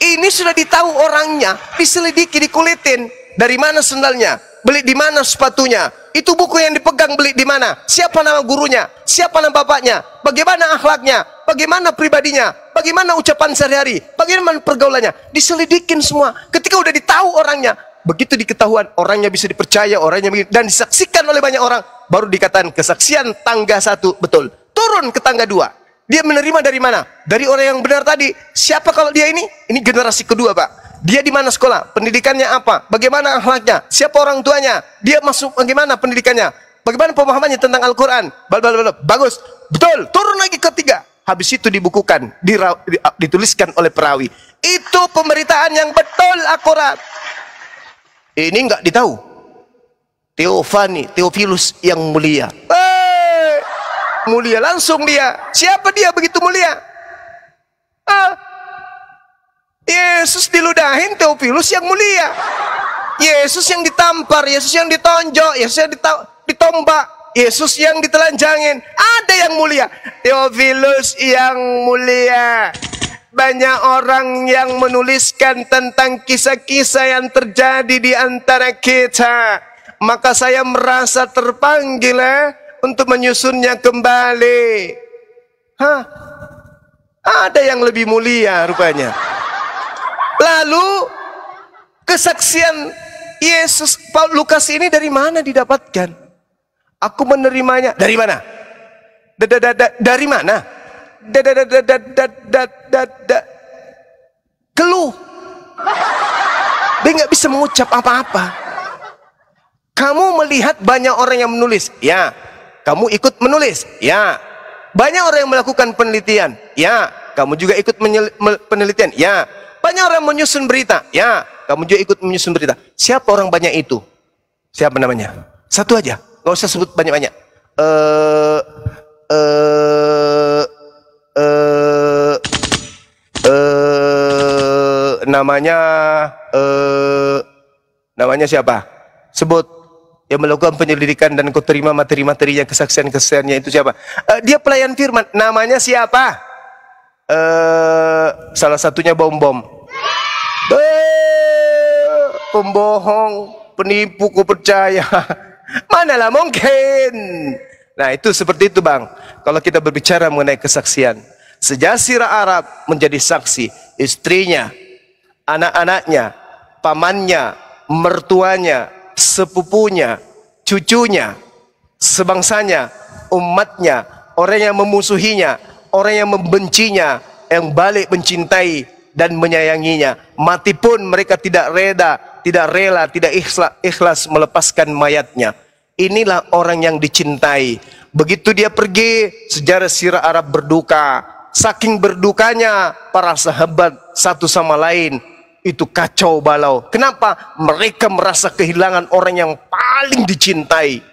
Ini sudah ditahu orangnya, diselidiki, dikulitin. Dari mana sendalnya? Beli di mana sepatunya? Itu buku yang dipegang beli di mana? Siapa nama gurunya? Siapa nama bapaknya? Bagaimana akhlaknya? Bagaimana pribadinya? bagaimana ucapan sehari-hari, bagaimana pergaulannya, diselidikin semua. Ketika udah ditahu orangnya, begitu diketahuan orangnya bisa dipercaya, orangnya dan disaksikan oleh banyak orang, baru dikatakan kesaksian tangga satu betul. Turun ke tangga dua. Dia menerima dari mana? Dari orang yang benar tadi. Siapa kalau dia ini? Ini generasi kedua, Pak. Dia di mana sekolah? Pendidikannya apa? Bagaimana akhlaknya? Siapa orang tuanya? Dia masuk bagaimana pendidikannya? Bagaimana pemahamannya tentang Al-Quran? Bagus. Betul. Turun lagi ketiga habis itu dibukukan, dituliskan oleh perawi. Itu pemberitaan yang betul akurat. Ini enggak ditahu. Teofani, Teofilus yang mulia. Hey, eh, mulia langsung dia. Siapa dia begitu mulia? Ah, Yesus diludahin Teofilus yang mulia. Yesus yang ditampar, Yesus yang ditonjok, Yesus yang ditombak. Yesus yang ditelanjangin. Ada yang mulia. Theophilus yang mulia. Banyak orang yang menuliskan tentang kisah-kisah yang terjadi di antara kita. Maka saya merasa terpanggil eh, untuk menyusunnya kembali. Hah? Ada yang lebih mulia rupanya. Lalu kesaksian Yesus Paul Lukas ini dari mana didapatkan? Aku menerimanya dari mana? Da, da, dari mana? Da, da, da, da, Keluh. Dia nggak bisa mengucap apa-apa. Kamu melihat banyak orang yang menulis, ya. Kamu ikut menulis, ya. Banyak orang yang melakukan penelitian, ya. Kamu juga ikut penelitian, ya. Banyak orang menyusun berita, ya. Kamu juga ikut menyusun berita. Siapa orang banyak itu? Siapa namanya? Satu aja nggak usah sebut banyak-banyak. Eh, eh eh eh namanya eh namanya siapa? Sebut yang melakukan penyelidikan dan kau terima materi-materinya kesaksian-kesaksiannya itu siapa? Eh, dia pelayan firman. Namanya siapa? Eh salah satunya bom-bom. pembohong, penipu, ku percaya. <laughs> Manalah mungkin. Nah itu seperti itu bang. Kalau kita berbicara mengenai kesaksian. Sejasira Arab menjadi saksi. Istrinya, anak-anaknya, pamannya, mertuanya, sepupunya, cucunya, sebangsanya, umatnya, orang yang memusuhinya, orang yang membencinya, yang balik mencintai dan menyayanginya. Mati pun mereka tidak reda tidak rela, tidak ikhlas, melepaskan mayatnya. Inilah orang yang dicintai. Begitu dia pergi, sejarah sirah Arab berduka. Saking berdukanya para sahabat satu sama lain itu kacau balau. Kenapa? Mereka merasa kehilangan orang yang paling dicintai.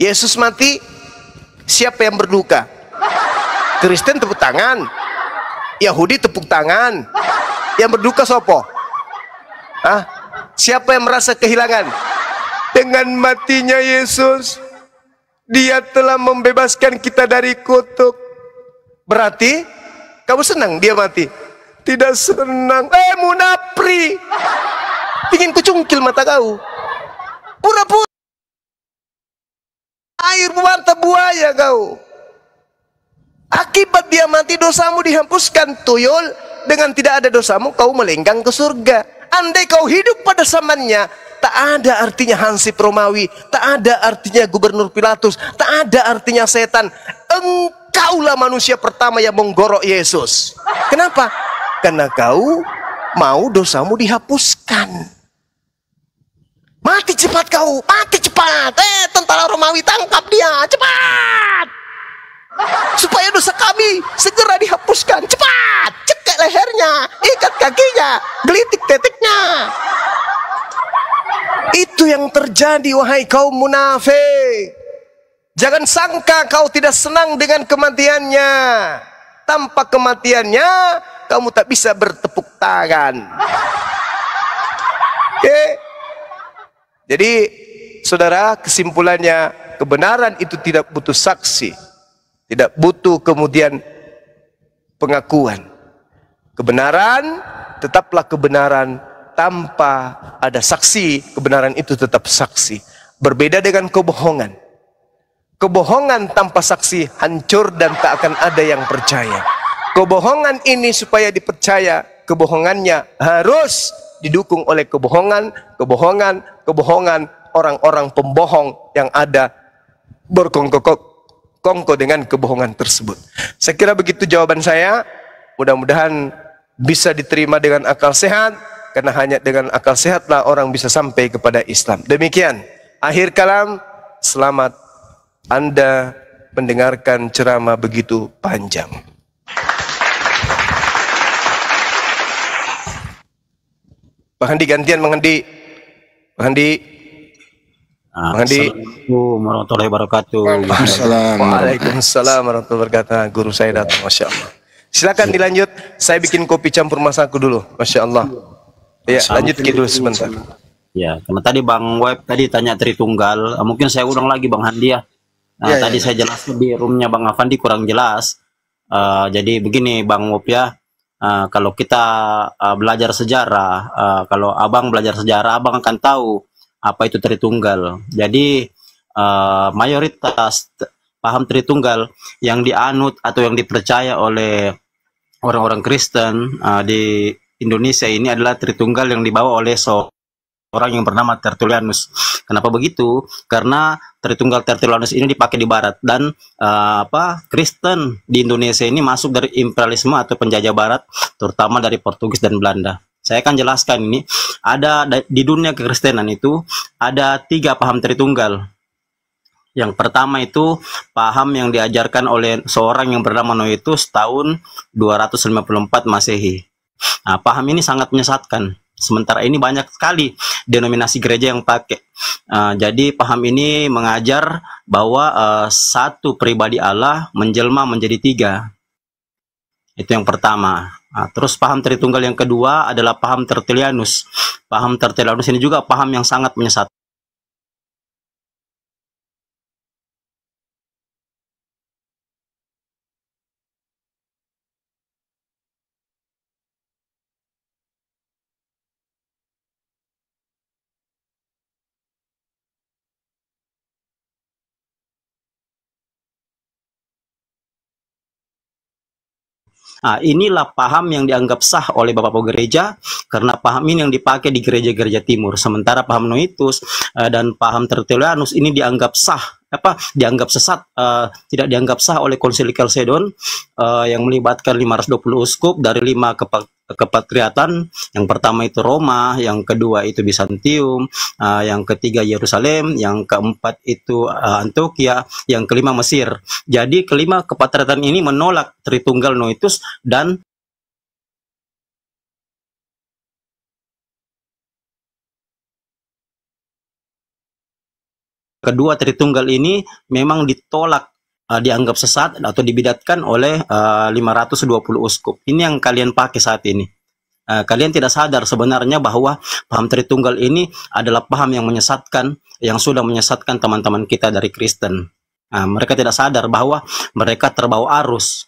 Yesus mati, siapa yang berduka? Kristen tepuk tangan. Yahudi tepuk tangan. Yang berduka sopo? Hah? Siapa yang merasa kehilangan? Dengan matinya Yesus, dia telah membebaskan kita dari kutuk. Berarti kamu senang dia mati? Tidak senang. Eh munafri. ingin kucungkil mata kau. Pura-pura air mata buaya kau. Akibat dia mati dosamu dihapuskan tuyul dengan tidak ada dosamu kau melenggang ke surga andai kau hidup pada zamannya tak ada artinya Hansip Romawi tak ada artinya Gubernur Pilatus tak ada artinya setan engkaulah manusia pertama yang menggorok Yesus kenapa? karena kau mau dosamu dihapuskan mati cepat kau mati cepat eh tentara Romawi tangkap dia cepat supaya dosa kami segera dihapuskan. Cepat, cekek lehernya, ikat kakinya, gelitik tetiknya. Itu yang terjadi wahai kaum munafik. Jangan sangka kau tidak senang dengan kematiannya. Tanpa kematiannya, kamu tak bisa bertepuk tangan. Oke. Okay. Jadi, saudara, kesimpulannya kebenaran itu tidak butuh saksi tidak butuh kemudian pengakuan. Kebenaran tetaplah kebenaran tanpa ada saksi, kebenaran itu tetap saksi. Berbeda dengan kebohongan. Kebohongan tanpa saksi hancur dan tak akan ada yang percaya. Kebohongan ini supaya dipercaya, kebohongannya harus didukung oleh kebohongan, kebohongan, kebohongan orang-orang pembohong yang ada berkongkok kongko dengan kebohongan tersebut. Saya kira begitu jawaban saya. Mudah-mudahan bisa diterima dengan akal sehat karena hanya dengan akal sehatlah orang bisa sampai kepada Islam. Demikian akhir kalam selamat Anda mendengarkan ceramah begitu panjang. digantian gantian Pak di... Ah, Mandi. Assalamualaikum warahmatullahi wabarakatuh. Waalaikumsalam warahmatullahi wabarakatuh. Guru saya datang, masya Allah. Silakan dilanjut. Saya bikin kopi campur masaku dulu, masya Allah. Ya, lanjut dulu sebentar. Ya, karena tadi Bang Web tadi tanya Tritunggal, ah, mungkin saya ulang lagi Bang Handi ya. Nah, ya, tadi iya. saya jelaskan di roomnya Bang Afandi kurang jelas. Uh, jadi begini Bang Web ya, uh, kalau kita uh, belajar sejarah, uh, kalau Abang belajar sejarah, Abang akan tahu apa itu Tritunggal. Jadi uh, mayoritas paham Tritunggal yang dianut atau yang dipercaya oleh orang-orang Kristen uh, di Indonesia ini adalah Tritunggal yang dibawa oleh so orang yang bernama tertulianus Kenapa begitu? Karena Tritunggal tertulianus ini dipakai di Barat dan uh, apa Kristen di Indonesia ini masuk dari imperialisme atau penjajah Barat, terutama dari Portugis dan Belanda. Saya akan jelaskan ini. Ada di dunia kekristenan itu ada tiga paham Tritunggal. Yang pertama itu paham yang diajarkan oleh seorang yang bernama Noetus tahun 254 Masehi. Nah, paham ini sangat menyesatkan. Sementara ini banyak sekali denominasi gereja yang pakai. Uh, jadi paham ini mengajar bahwa uh, satu pribadi Allah menjelma menjadi tiga. Itu yang pertama. Nah, terus paham Tritunggal yang kedua adalah paham Tertilianus. Paham Tertilianus ini juga paham yang sangat menyesat. Nah, inilah paham yang dianggap sah oleh Bapak-Bapak gereja karena paham ini yang dipakai di gereja-gereja timur. Sementara paham Noitus uh, eh, dan paham Tertullianus ini dianggap sah apa dianggap sesat uh, tidak dianggap sah oleh Konsili Chalcedon uh, eh, yang melibatkan 520 uskup dari lima kepatriatan yang pertama itu Roma yang kedua itu Bizantium uh, yang ketiga Yerusalem yang keempat itu uh, Antioquia yang kelima Mesir jadi kelima kepatriatan ini menolak Tritunggal Noitus dan kedua Tritunggal ini memang ditolak Eh, dianggap sesat atau dibidatkan oleh eh, uh, 520 uskup. Ini yang kalian pakai saat ini. Uh, kalian tidak sadar sebenarnya bahwa paham Tritunggal ini adalah paham yang menyesatkan, yang sudah menyesatkan teman-teman kita dari Kristen. Uh, mereka tidak sadar bahwa mereka terbawa arus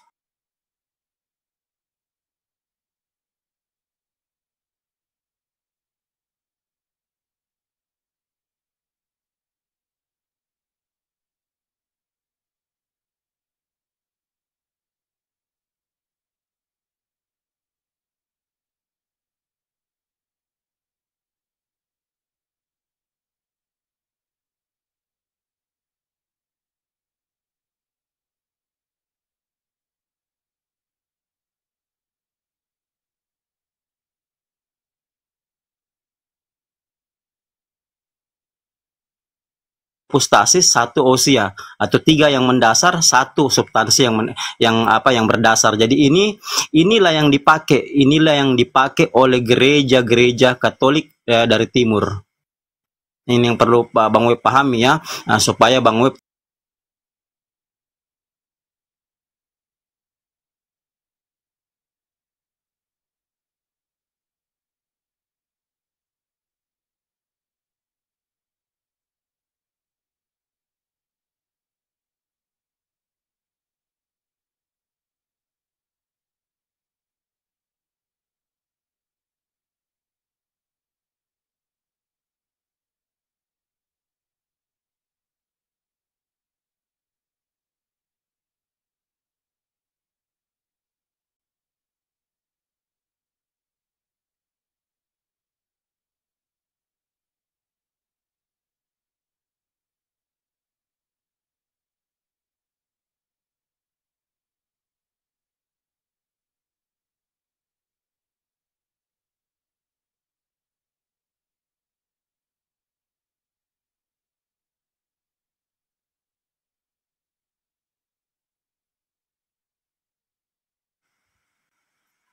pustasis satu osia atau tiga yang mendasar satu substansi yang men, yang apa yang berdasar jadi ini inilah yang dipakai inilah yang dipakai oleh gereja-gereja Katolik eh, dari timur ini yang perlu Bang Web pahami ya nah, supaya Bang Web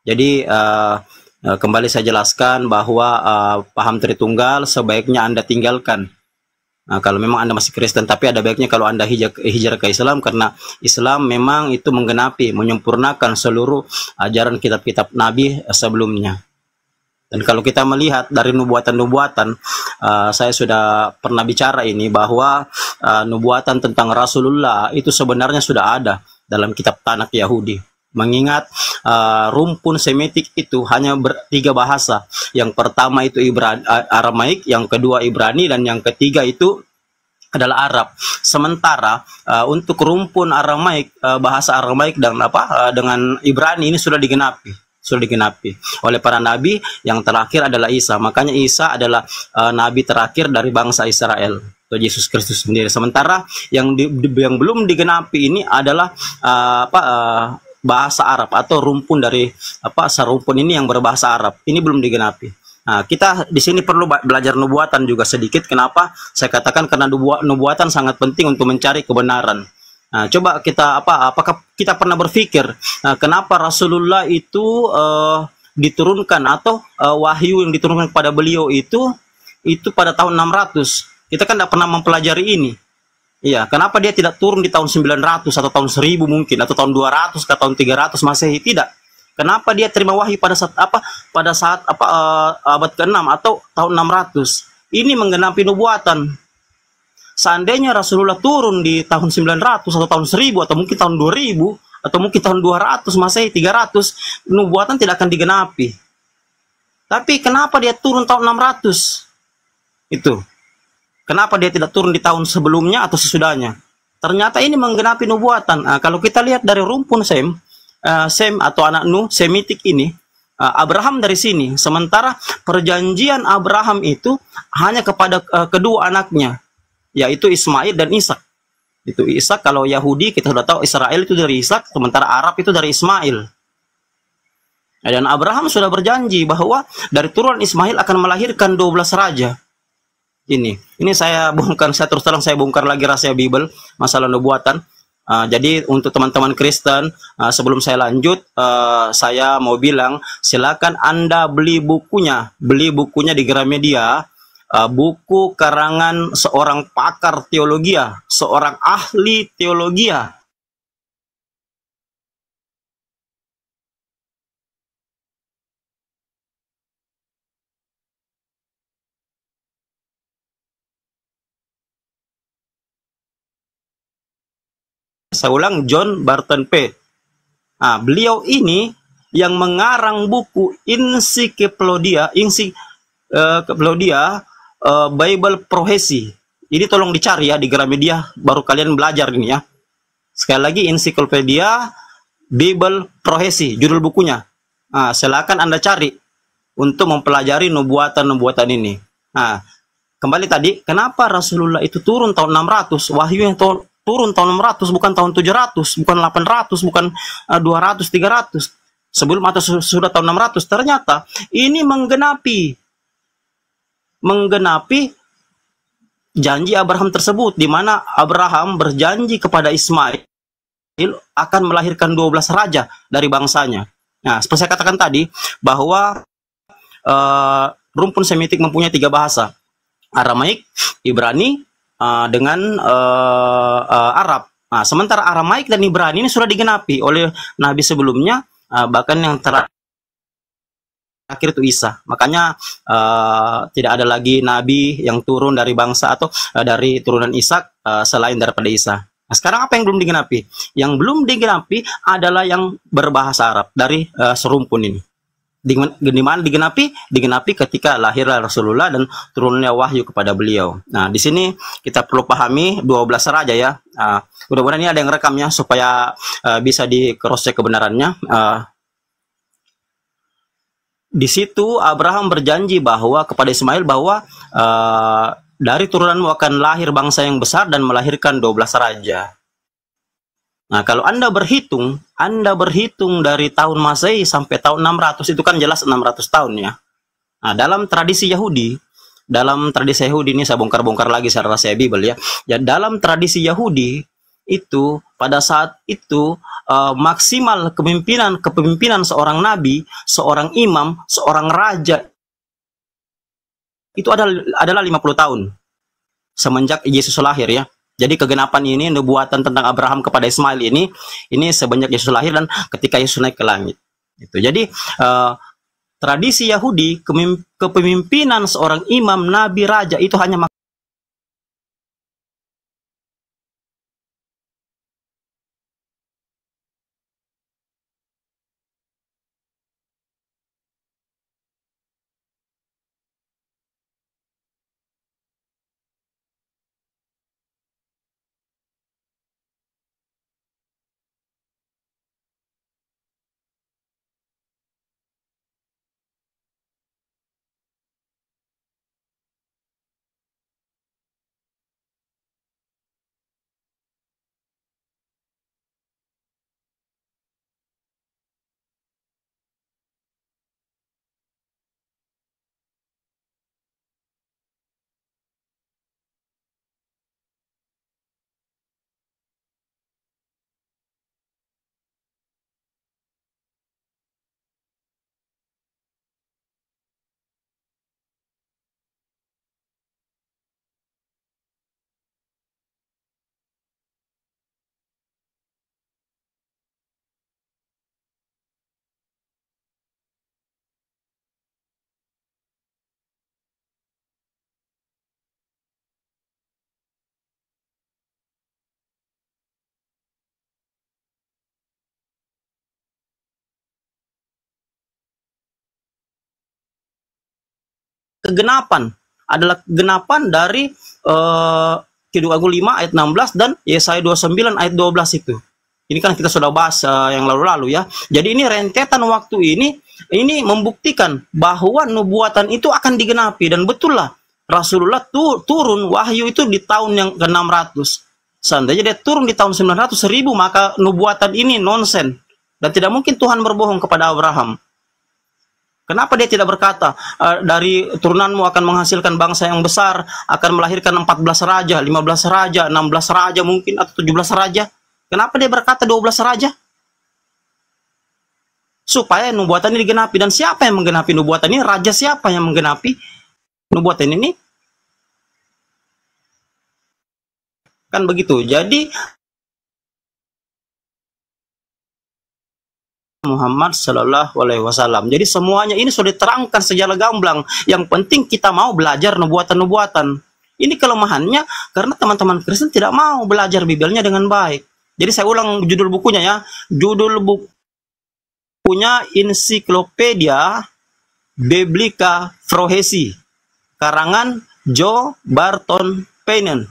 Jadi uh, kembali saya jelaskan bahwa uh, paham Tritunggal sebaiknya Anda tinggalkan. Nah, kalau memang Anda masih Kristen, tapi ada baiknya kalau Anda hijrah, ke Islam, karena Islam memang itu menggenapi, menyempurnakan seluruh ajaran kitab-kitab Nabi sebelumnya. Dan kalau kita melihat dari nubuatan-nubuatan, uh, saya sudah pernah bicara ini bahwa uh, nubuatan tentang Rasulullah itu sebenarnya sudah ada dalam kitab Tanak Yahudi. Mengingat uh, rumpun Semitik itu hanya bertiga tiga bahasa. Yang pertama itu Ibrani, uh, Aramaik, yang kedua Ibrani, dan yang ketiga itu adalah Arab. Sementara uh, untuk rumpun Aramaik uh, bahasa Aramaik dan apa uh, dengan Ibrani ini sudah digenapi, sudah digenapi oleh para nabi yang terakhir adalah Isa. Makanya Isa adalah uh, nabi terakhir dari bangsa Israel. Itu Yesus Kristus sendiri. Sementara yang di, yang belum digenapi ini adalah uh, apa uh, bahasa Arab atau rumpun dari apa serumpun ini yang berbahasa Arab. Ini belum digenapi. Nah, kita di sini perlu belajar nubuatan juga sedikit. Kenapa? Saya katakan karena nubuatan sangat penting untuk mencari kebenaran. Nah, coba kita apa apakah kita pernah berpikir nah, kenapa Rasulullah itu uh, diturunkan atau uh, wahyu yang diturunkan kepada beliau itu itu pada tahun 600. Kita kan tidak pernah mempelajari ini. Iya, kenapa dia tidak turun di tahun 900 atau tahun 1000 mungkin atau tahun 200 ke tahun 300 Masehi tidak? Kenapa dia terima wahyu pada saat apa? Pada saat apa uh, abad ke-6 atau tahun 600? Ini menggenapi nubuatan. Seandainya Rasulullah turun di tahun 900 atau tahun 1000 atau mungkin tahun 2000 atau mungkin tahun 200 Masehi 300, nubuatan tidak akan digenapi. Tapi kenapa dia turun tahun 600? Itu. Kenapa dia tidak turun di tahun sebelumnya atau sesudahnya? Ternyata ini menggenapi nubuatan. Nah, kalau kita lihat dari rumpun Sem, uh, Sem atau anak Nuh, Semitik ini, uh, Abraham dari sini. Sementara perjanjian Abraham itu hanya kepada uh, kedua anaknya, yaitu Ismail dan Ishak. Itu Ishak kalau Yahudi kita sudah tahu Israel itu dari Ishak, sementara Arab itu dari Ismail. Dan Abraham sudah berjanji bahwa dari turunan Ismail akan melahirkan 12 raja ini. Ini saya bongkar, saya terus terang saya bongkar lagi rahasia Bible masalah nubuatan. Uh, jadi untuk teman-teman Kristen, uh, sebelum saya lanjut, uh, saya mau bilang silakan Anda beli bukunya, beli bukunya di Gramedia, uh, buku karangan seorang pakar teologi, seorang ahli teologi saya ulang John Barton P. Nah, beliau ini yang mengarang buku Encyclopedia, Encyclopedia eh, uh, eh, Bible Prohesi. Ini tolong dicari ya di Gramedia, baru kalian belajar ini ya. Sekali lagi Encyclopedia Bible Prohesi, judul bukunya. Nah, silakan Anda cari untuk mempelajari nubuatan-nubuatan ini. Nah, kembali tadi, kenapa Rasulullah itu turun tahun 600, wahyu yang tahun turun tahun 600 bukan tahun 700 bukan 800 bukan 200 eh, 300 sebelum atau sudah tahun 600 ternyata ini menggenapi menggenapi janji Abraham tersebut di mana Abraham berjanji kepada Ismail akan melahirkan 12 raja dari bangsanya. Nah, seperti saya katakan tadi bahwa uh, rumpun Semitik mempunyai tiga bahasa. Aramaik, Ibrani, uh, dengan uh, uh, Arab. Nah, sementara Aramaik dan Ibrani ini sudah digenapi oleh nabi sebelumnya, uh, bahkan yang terakhir itu Isa. Makanya uh, tidak ada lagi nabi yang turun dari bangsa atau uh, dari turunan Ishak uh, selain daripada Isa. Nah, sekarang apa yang belum digenapi? Yang belum digenapi adalah yang berbahasa Arab dari uh, serumpun ini di mana digenapi digenapi ketika lahirlah Rasulullah dan turunnya wahyu kepada beliau. Nah, di sini kita perlu pahami 12 raja ya. Uh, mudah-mudahan ini ada yang rekamnya supaya uh, bisa di cross check kebenarannya. Uh, di situ Abraham berjanji bahwa kepada Ismail bahwa uh, dari turunanmu akan lahir bangsa yang besar dan melahirkan 12 raja. Nah, kalau Anda berhitung, Anda berhitung dari tahun Masehi sampai tahun 600 itu kan jelas 600 tahun ya. Nah, dalam tradisi Yahudi, dalam tradisi Yahudi ini saya bongkar-bongkar lagi secara saya Bible ya. Ya, dalam tradisi Yahudi itu pada saat itu uh, maksimal kepemimpinan kepemimpinan seorang nabi, seorang imam, seorang raja itu adalah adalah 50 tahun semenjak Yesus lahir ya. Jadi kegenapan ini nubuatan tentang Abraham kepada Ismail ini ini sebanyak Yesus lahir dan ketika Yesus naik ke langit. Itu. Jadi uh, tradisi Yahudi kepemimpinan seorang imam, nabi, raja itu hanya kegenapan adalah genapan dari uh, eh, Kidung Agung 5 ayat 16 dan Yesaya 29 ayat 12 itu. Ini kan kita sudah bahas uh, yang lalu-lalu ya. Jadi ini rentetan waktu ini ini membuktikan bahwa nubuatan itu akan digenapi dan betullah Rasulullah tu, turun wahyu itu di tahun yang ke-600. Seandainya dia turun di tahun 900 ribu maka nubuatan ini nonsen dan tidak mungkin Tuhan berbohong kepada Abraham. Kenapa dia tidak berkata eh, dari turunanmu akan menghasilkan bangsa yang besar, akan melahirkan 14 raja, 15 raja, 16 raja mungkin atau 17 raja? Kenapa dia berkata 12 raja? Supaya nubuatan ini digenapi dan siapa yang menggenapi nubuatan ini? Raja siapa yang menggenapi nubuatan ini? Kan begitu. Jadi Muhammad Shallallahu Alaihi Wasallam. Jadi semuanya ini sudah diterangkan secara gamblang. Yang penting kita mau belajar nubuatan-nubuatan. Ini kelemahannya karena teman-teman Kristen tidak mau belajar Bibelnya dengan baik. Jadi saya ulang judul bukunya ya. Judul bukunya Ensiklopedia Biblica Frohesi. Karangan Joe Barton Penen.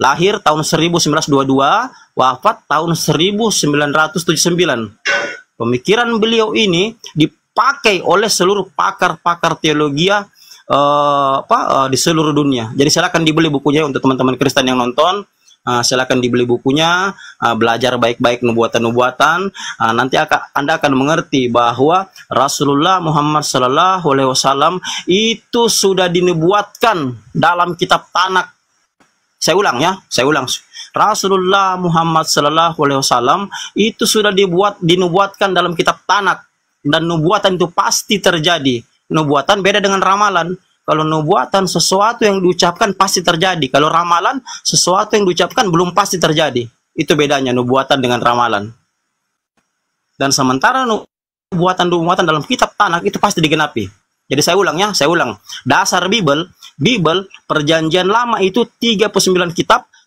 Lahir tahun 1922, wafat tahun 1979. Pemikiran beliau ini dipakai oleh seluruh pakar-pakar teologi uh, apa uh, di seluruh dunia. Jadi silakan dibeli bukunya untuk teman-teman Kristen yang nonton. Uh, silakan dibeli bukunya, uh, belajar baik-baik nubuatan-nubuatan. Uh, nanti akan, Anda akan mengerti bahwa Rasulullah Muhammad Sallallahu Alaihi Wasallam itu sudah dinubuatkan dalam kitab Tanak. Saya ulang ya, saya ulang Rasulullah Muhammad Sallallahu Alaihi Wasallam itu sudah dibuat dinubuatkan dalam kitab tanak dan nubuatan itu pasti terjadi. Nubuatan beda dengan ramalan. Kalau nubuatan sesuatu yang diucapkan pasti terjadi. Kalau ramalan sesuatu yang diucapkan belum pasti terjadi. Itu bedanya nubuatan dengan ramalan. Dan sementara nubuatan-nubuatan dalam kitab tanak itu pasti digenapi. Jadi saya ulang ya, saya ulang. Dasar Bible, Bible perjanjian lama itu 39 kitab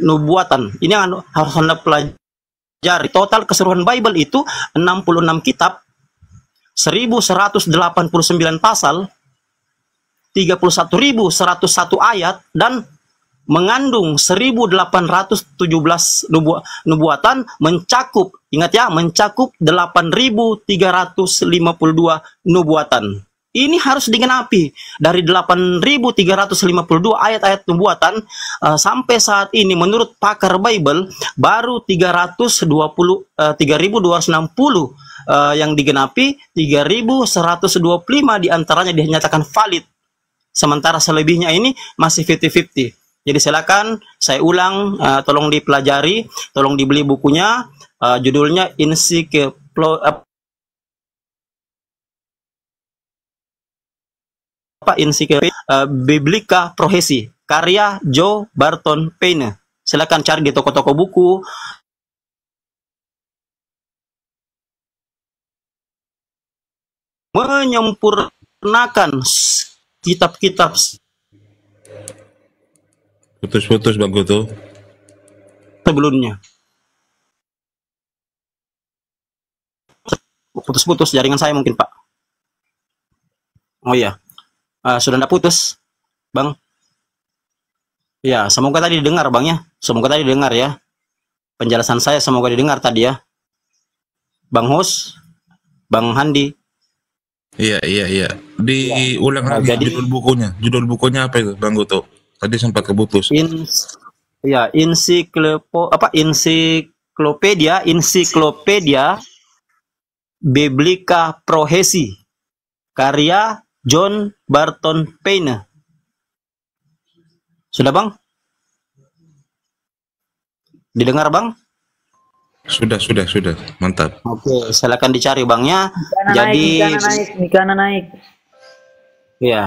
nubuatan. Ini yang anu, harus Anda pelajari. Total keseluruhan Bible itu 66 kitab, 1189 pasal, 31.101 ayat dan mengandung 1817 nubu nubuatan mencakup ingat ya mencakup 8352 nubuatan ini harus digenapi dari 8.352 ayat-ayat pembuatan uh, eh, sampai saat ini menurut pakar Bible baru 320 uh, 3.260 uh, yang digenapi 3.125 diantaranya dinyatakan valid sementara selebihnya ini masih 50-50 jadi silakan saya ulang uh, tolong dipelajari tolong dibeli bukunya uh, judulnya Insecure Bapak Insikeri uh, eh, Biblika Prohesi, karya Joe Barton Payne. Silakan cari di toko-toko buku, menyempurnakan kitab-kitab. Putus-putus Bang Goto. Sebelumnya. Putus-putus jaringan saya mungkin Pak. Oh iya. Eh, sudah tidak putus bang ya semoga tadi didengar bang ya semoga tadi didengar ya penjelasan saya semoga didengar tadi ya bang Hus, bang Handi iya iya iya diulang ya. lagi jadi, judul bukunya judul bukunya apa itu bang Goto tadi sempat keputus in ya insiklopo apa insiklopedia insiklopedia biblika prohesi karya John Barton Payne. Sudah bang? Didengar bang? Sudah, sudah, sudah. Mantap. Oke, silakan dicari bangnya. Mikana Jadi naik, Mikana naik, Mikana naik. Iya.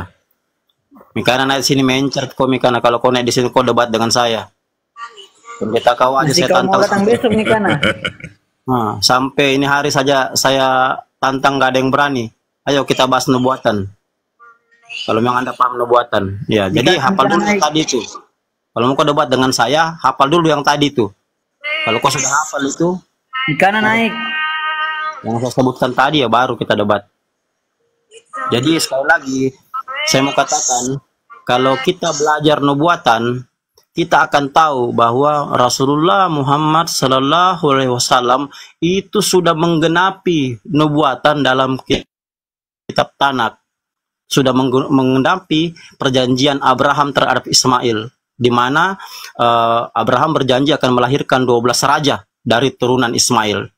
Mikana naik sini mencer, kok Mikana kalau kau naik di sini kau debat dengan saya. Kita kau aja saya tantang. datang besok Mikana. <laughs> nah, sampai ini hari saja saya tantang gak ada yang berani. Ayo kita bahas nubuatan. Kalau memang Anda paham nubuatan. Ya, Jika jadi iya. hafal dulu yang tadi itu. Kalau mau kau debat dengan saya, hafal dulu yang tadi itu. Kalau kau sudah hafal itu, karena naik. Yang saya sebutkan tadi ya baru kita debat. Jadi sekali lagi saya mau katakan kalau kita belajar nubuatan kita akan tahu bahwa Rasulullah Muhammad Sallallahu Alaihi Wasallam itu sudah menggenapi nubuatan dalam kitab Tanak sudah mengendapi perjanjian Abraham terhadap Ismail di mana uh, Abraham berjanji akan melahirkan 12 raja dari turunan Ismail.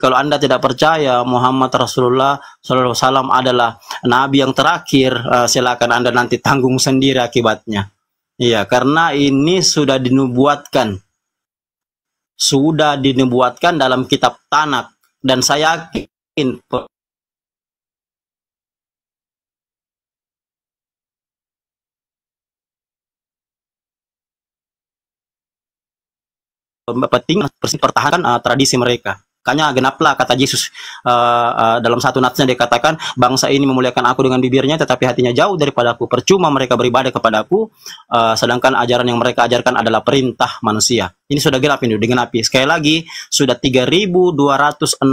kalau Anda tidak percaya Muhammad Rasulullah SAW adalah nabi yang terakhir, eh, silakan Anda nanti tanggung sendiri akibatnya. Iya, karena ini sudah dinubuatkan. Sudah dinubuatkan dalam kitab Tanak dan saya yakin penting pertahanan uh, eh, tradisi mereka. Makanya genaplah kata Yesus uh, uh, dalam satu natsnya dia katakan bangsa ini memuliakan aku dengan bibirnya tetapi hatinya jauh daripada aku. Percuma mereka beribadah kepada uh, eh, sedangkan ajaran yang mereka ajarkan adalah perintah manusia. Ini sudah genap ini digenapi. Ya. Sekali lagi sudah 3260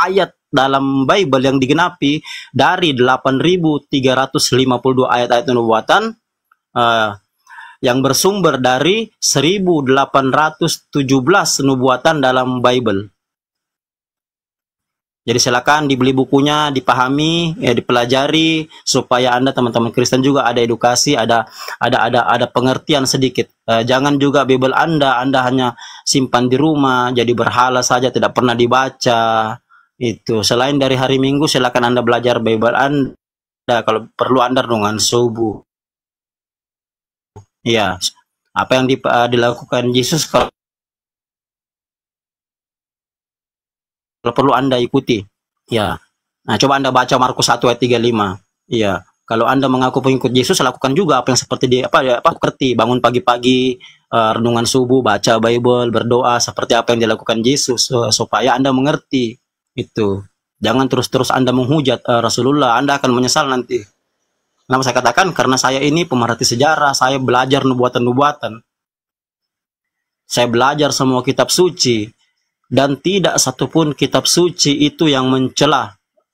ayat dalam Bible yang digenapi dari 8352 ayat-ayat nubuatan uh, yang bersumber dari 1817 nubuatan dalam Bible. Jadi silakan dibeli bukunya, dipahami, ya dipelajari supaya Anda teman-teman Kristen juga ada edukasi, ada ada ada ada pengertian sedikit. Eh, jangan juga Bible Anda Anda hanya simpan di rumah, jadi berhala saja tidak pernah dibaca. Itu selain dari hari Minggu silakan Anda belajar Bible Anda kalau perlu Anda renungan subuh. Iya. Apa yang dilakukan Yesus kalau Kalau perlu Anda ikuti. Ya. Nah, coba Anda baca Markus 1 ayat 35. Iya. Kalau Anda mengaku pengikut Yesus, lakukan juga apa yang seperti dia apa ya, apa kerti, bangun pagi-pagi, uh, renungan subuh, baca Bible, berdoa seperti apa yang dilakukan Yesus uh, supaya Anda mengerti itu. Jangan terus-terus Anda menghujat uh, Rasulullah, Anda akan menyesal nanti. Nama saya katakan? Karena saya ini pemerhati sejarah, saya belajar nubuatan-nubuatan. Saya belajar semua kitab suci dan tidak satupun kitab suci itu yang mencela uh,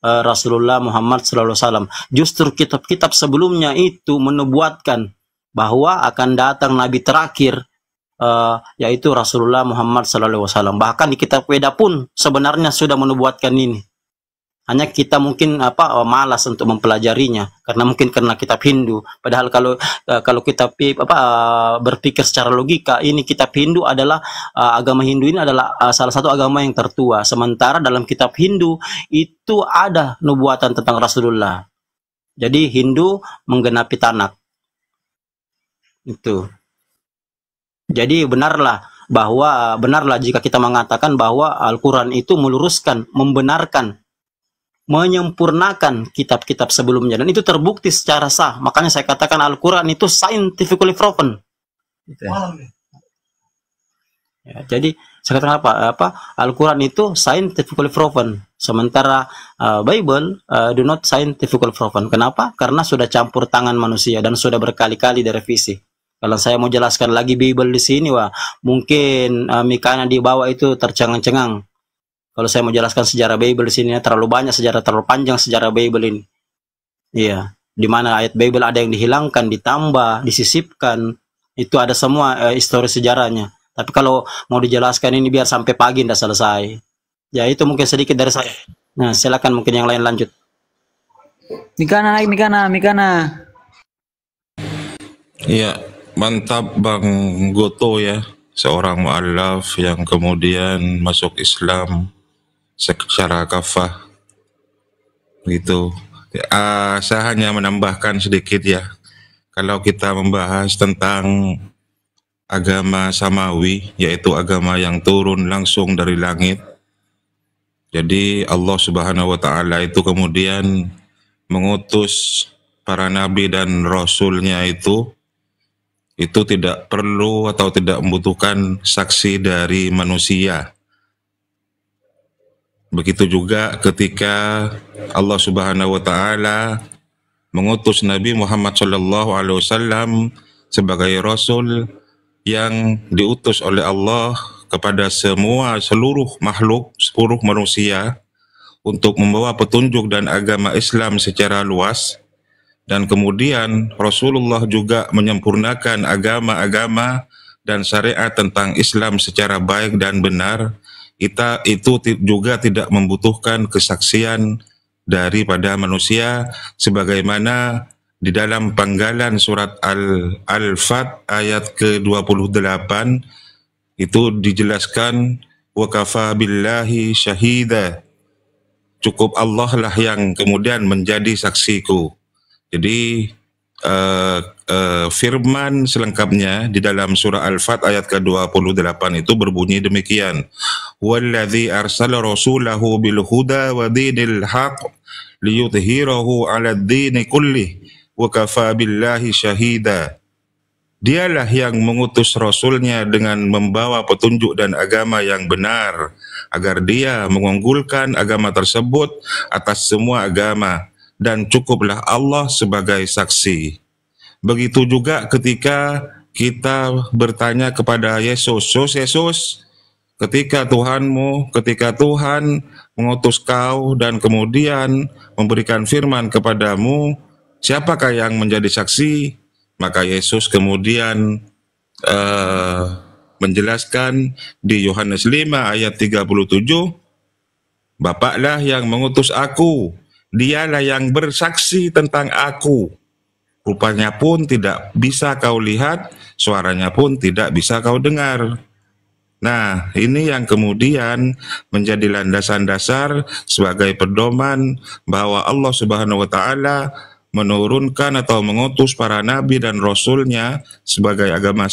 eh, Rasulullah Muhammad SAW. Justru kitab-kitab sebelumnya itu menubuatkan bahwa akan datang nabi terakhir uh, yaitu Rasulullah Muhammad SAW. Bahkan di kitab Weda pun sebenarnya sudah menubuatkan ini hanya kita mungkin apa oh, malas untuk mempelajarinya karena mungkin karena kitab Hindu padahal kalau eh, kalau kita apa eh, berpikir secara logika ini kitab Hindu adalah eh, agama Hindu ini adalah salah satu agama yang tertua sementara dalam kitab Hindu itu ada nubuatan tentang Rasulullah jadi Hindu menggenapi Tanak itu jadi benarlah bahwa benarlah jika kita mengatakan bahwa Al-Quran itu meluruskan, membenarkan menyempurnakan kitab-kitab sebelumnya dan itu terbukti secara sah. Makanya saya katakan Al-Qur'an itu scientifically proven. Gitu ya. ya. Ya, jadi saya katakan apa? Apa Al-Qur'an itu scientifically proven, sementara uh, Bible uh, do not scientifically proven. Kenapa? Karena sudah campur tangan manusia dan sudah berkali-kali direvisi. Kalau saya mau jelaskan lagi Bible di sini, wah mungkin uh, mikanya di bawah itu tercengang-cengang kalau saya menjelaskan sejarah Bible di sini ya terlalu banyak sejarah terlalu panjang sejarah Bible ini. Iya, di mana ayat Bible ada yang dihilangkan, ditambah, disisipkan, itu ada semua eh, histori sejarahnya. Tapi kalau mau dijelaskan ini biar sampai pagi tidak selesai. Ya itu mungkin sedikit dari saya. Nah, silakan mungkin yang lain lanjut. Mikana naik Mikana, Mikana. Iya, mantap Bang Goto ya. Seorang mu'alaf yang kemudian masuk Islam secara kafah begitu uh, ya, saya hanya menambahkan sedikit ya kalau kita membahas tentang agama samawi yaitu agama yang turun langsung dari langit jadi Allah Subhanahu wa taala itu kemudian mengutus para nabi dan rasulnya itu itu tidak perlu atau tidak membutuhkan saksi dari manusia Begitu juga ketika Allah Subhanahu wa taala mengutus Nabi Muhammad sallallahu alaihi wasallam sebagai rasul yang diutus oleh Allah kepada semua seluruh makhluk, seluruh manusia untuk membawa petunjuk dan agama Islam secara luas dan kemudian Rasulullah juga menyempurnakan agama-agama dan syariat tentang Islam secara baik dan benar kita itu juga tidak membutuhkan kesaksian daripada manusia sebagaimana di dalam panggalan surat Al-Al-Fat ayat ke-28 itu dijelaskan wa kafa billahi syahida cukup Allah lah yang kemudian menjadi saksiku. Jadi uh, uh, firman selengkapnya di dalam surah Al-Fat ayat ke-28 itu berbunyi demikian. والذي أرسل رسوله بالهدى ودين الحق ليظهره على الدين كله وكفى بالله شهيدا Dialah yang mengutus Rasulnya dengan membawa petunjuk dan agama yang benar, agar dia mengunggulkan agama tersebut atas semua agama, dan cukuplah Allah sebagai saksi. Begitu juga ketika kita bertanya kepada Yesus, Yesus, Yesus, ketika Tuhanmu, ketika Tuhan mengutus kau dan kemudian memberikan firman kepadamu, siapakah yang menjadi saksi? Maka Yesus kemudian uh, menjelaskan di Yohanes 5 ayat 37, Bapaklah yang mengutus aku, dialah yang bersaksi tentang aku. Rupanya pun tidak bisa kau lihat, suaranya pun tidak bisa kau dengar Nah, ini yang kemudian menjadi landasan dasar sebagai pedoman bahwa Allah Subhanahu wa taala menurunkan atau mengutus para nabi dan rasulnya sebagai agama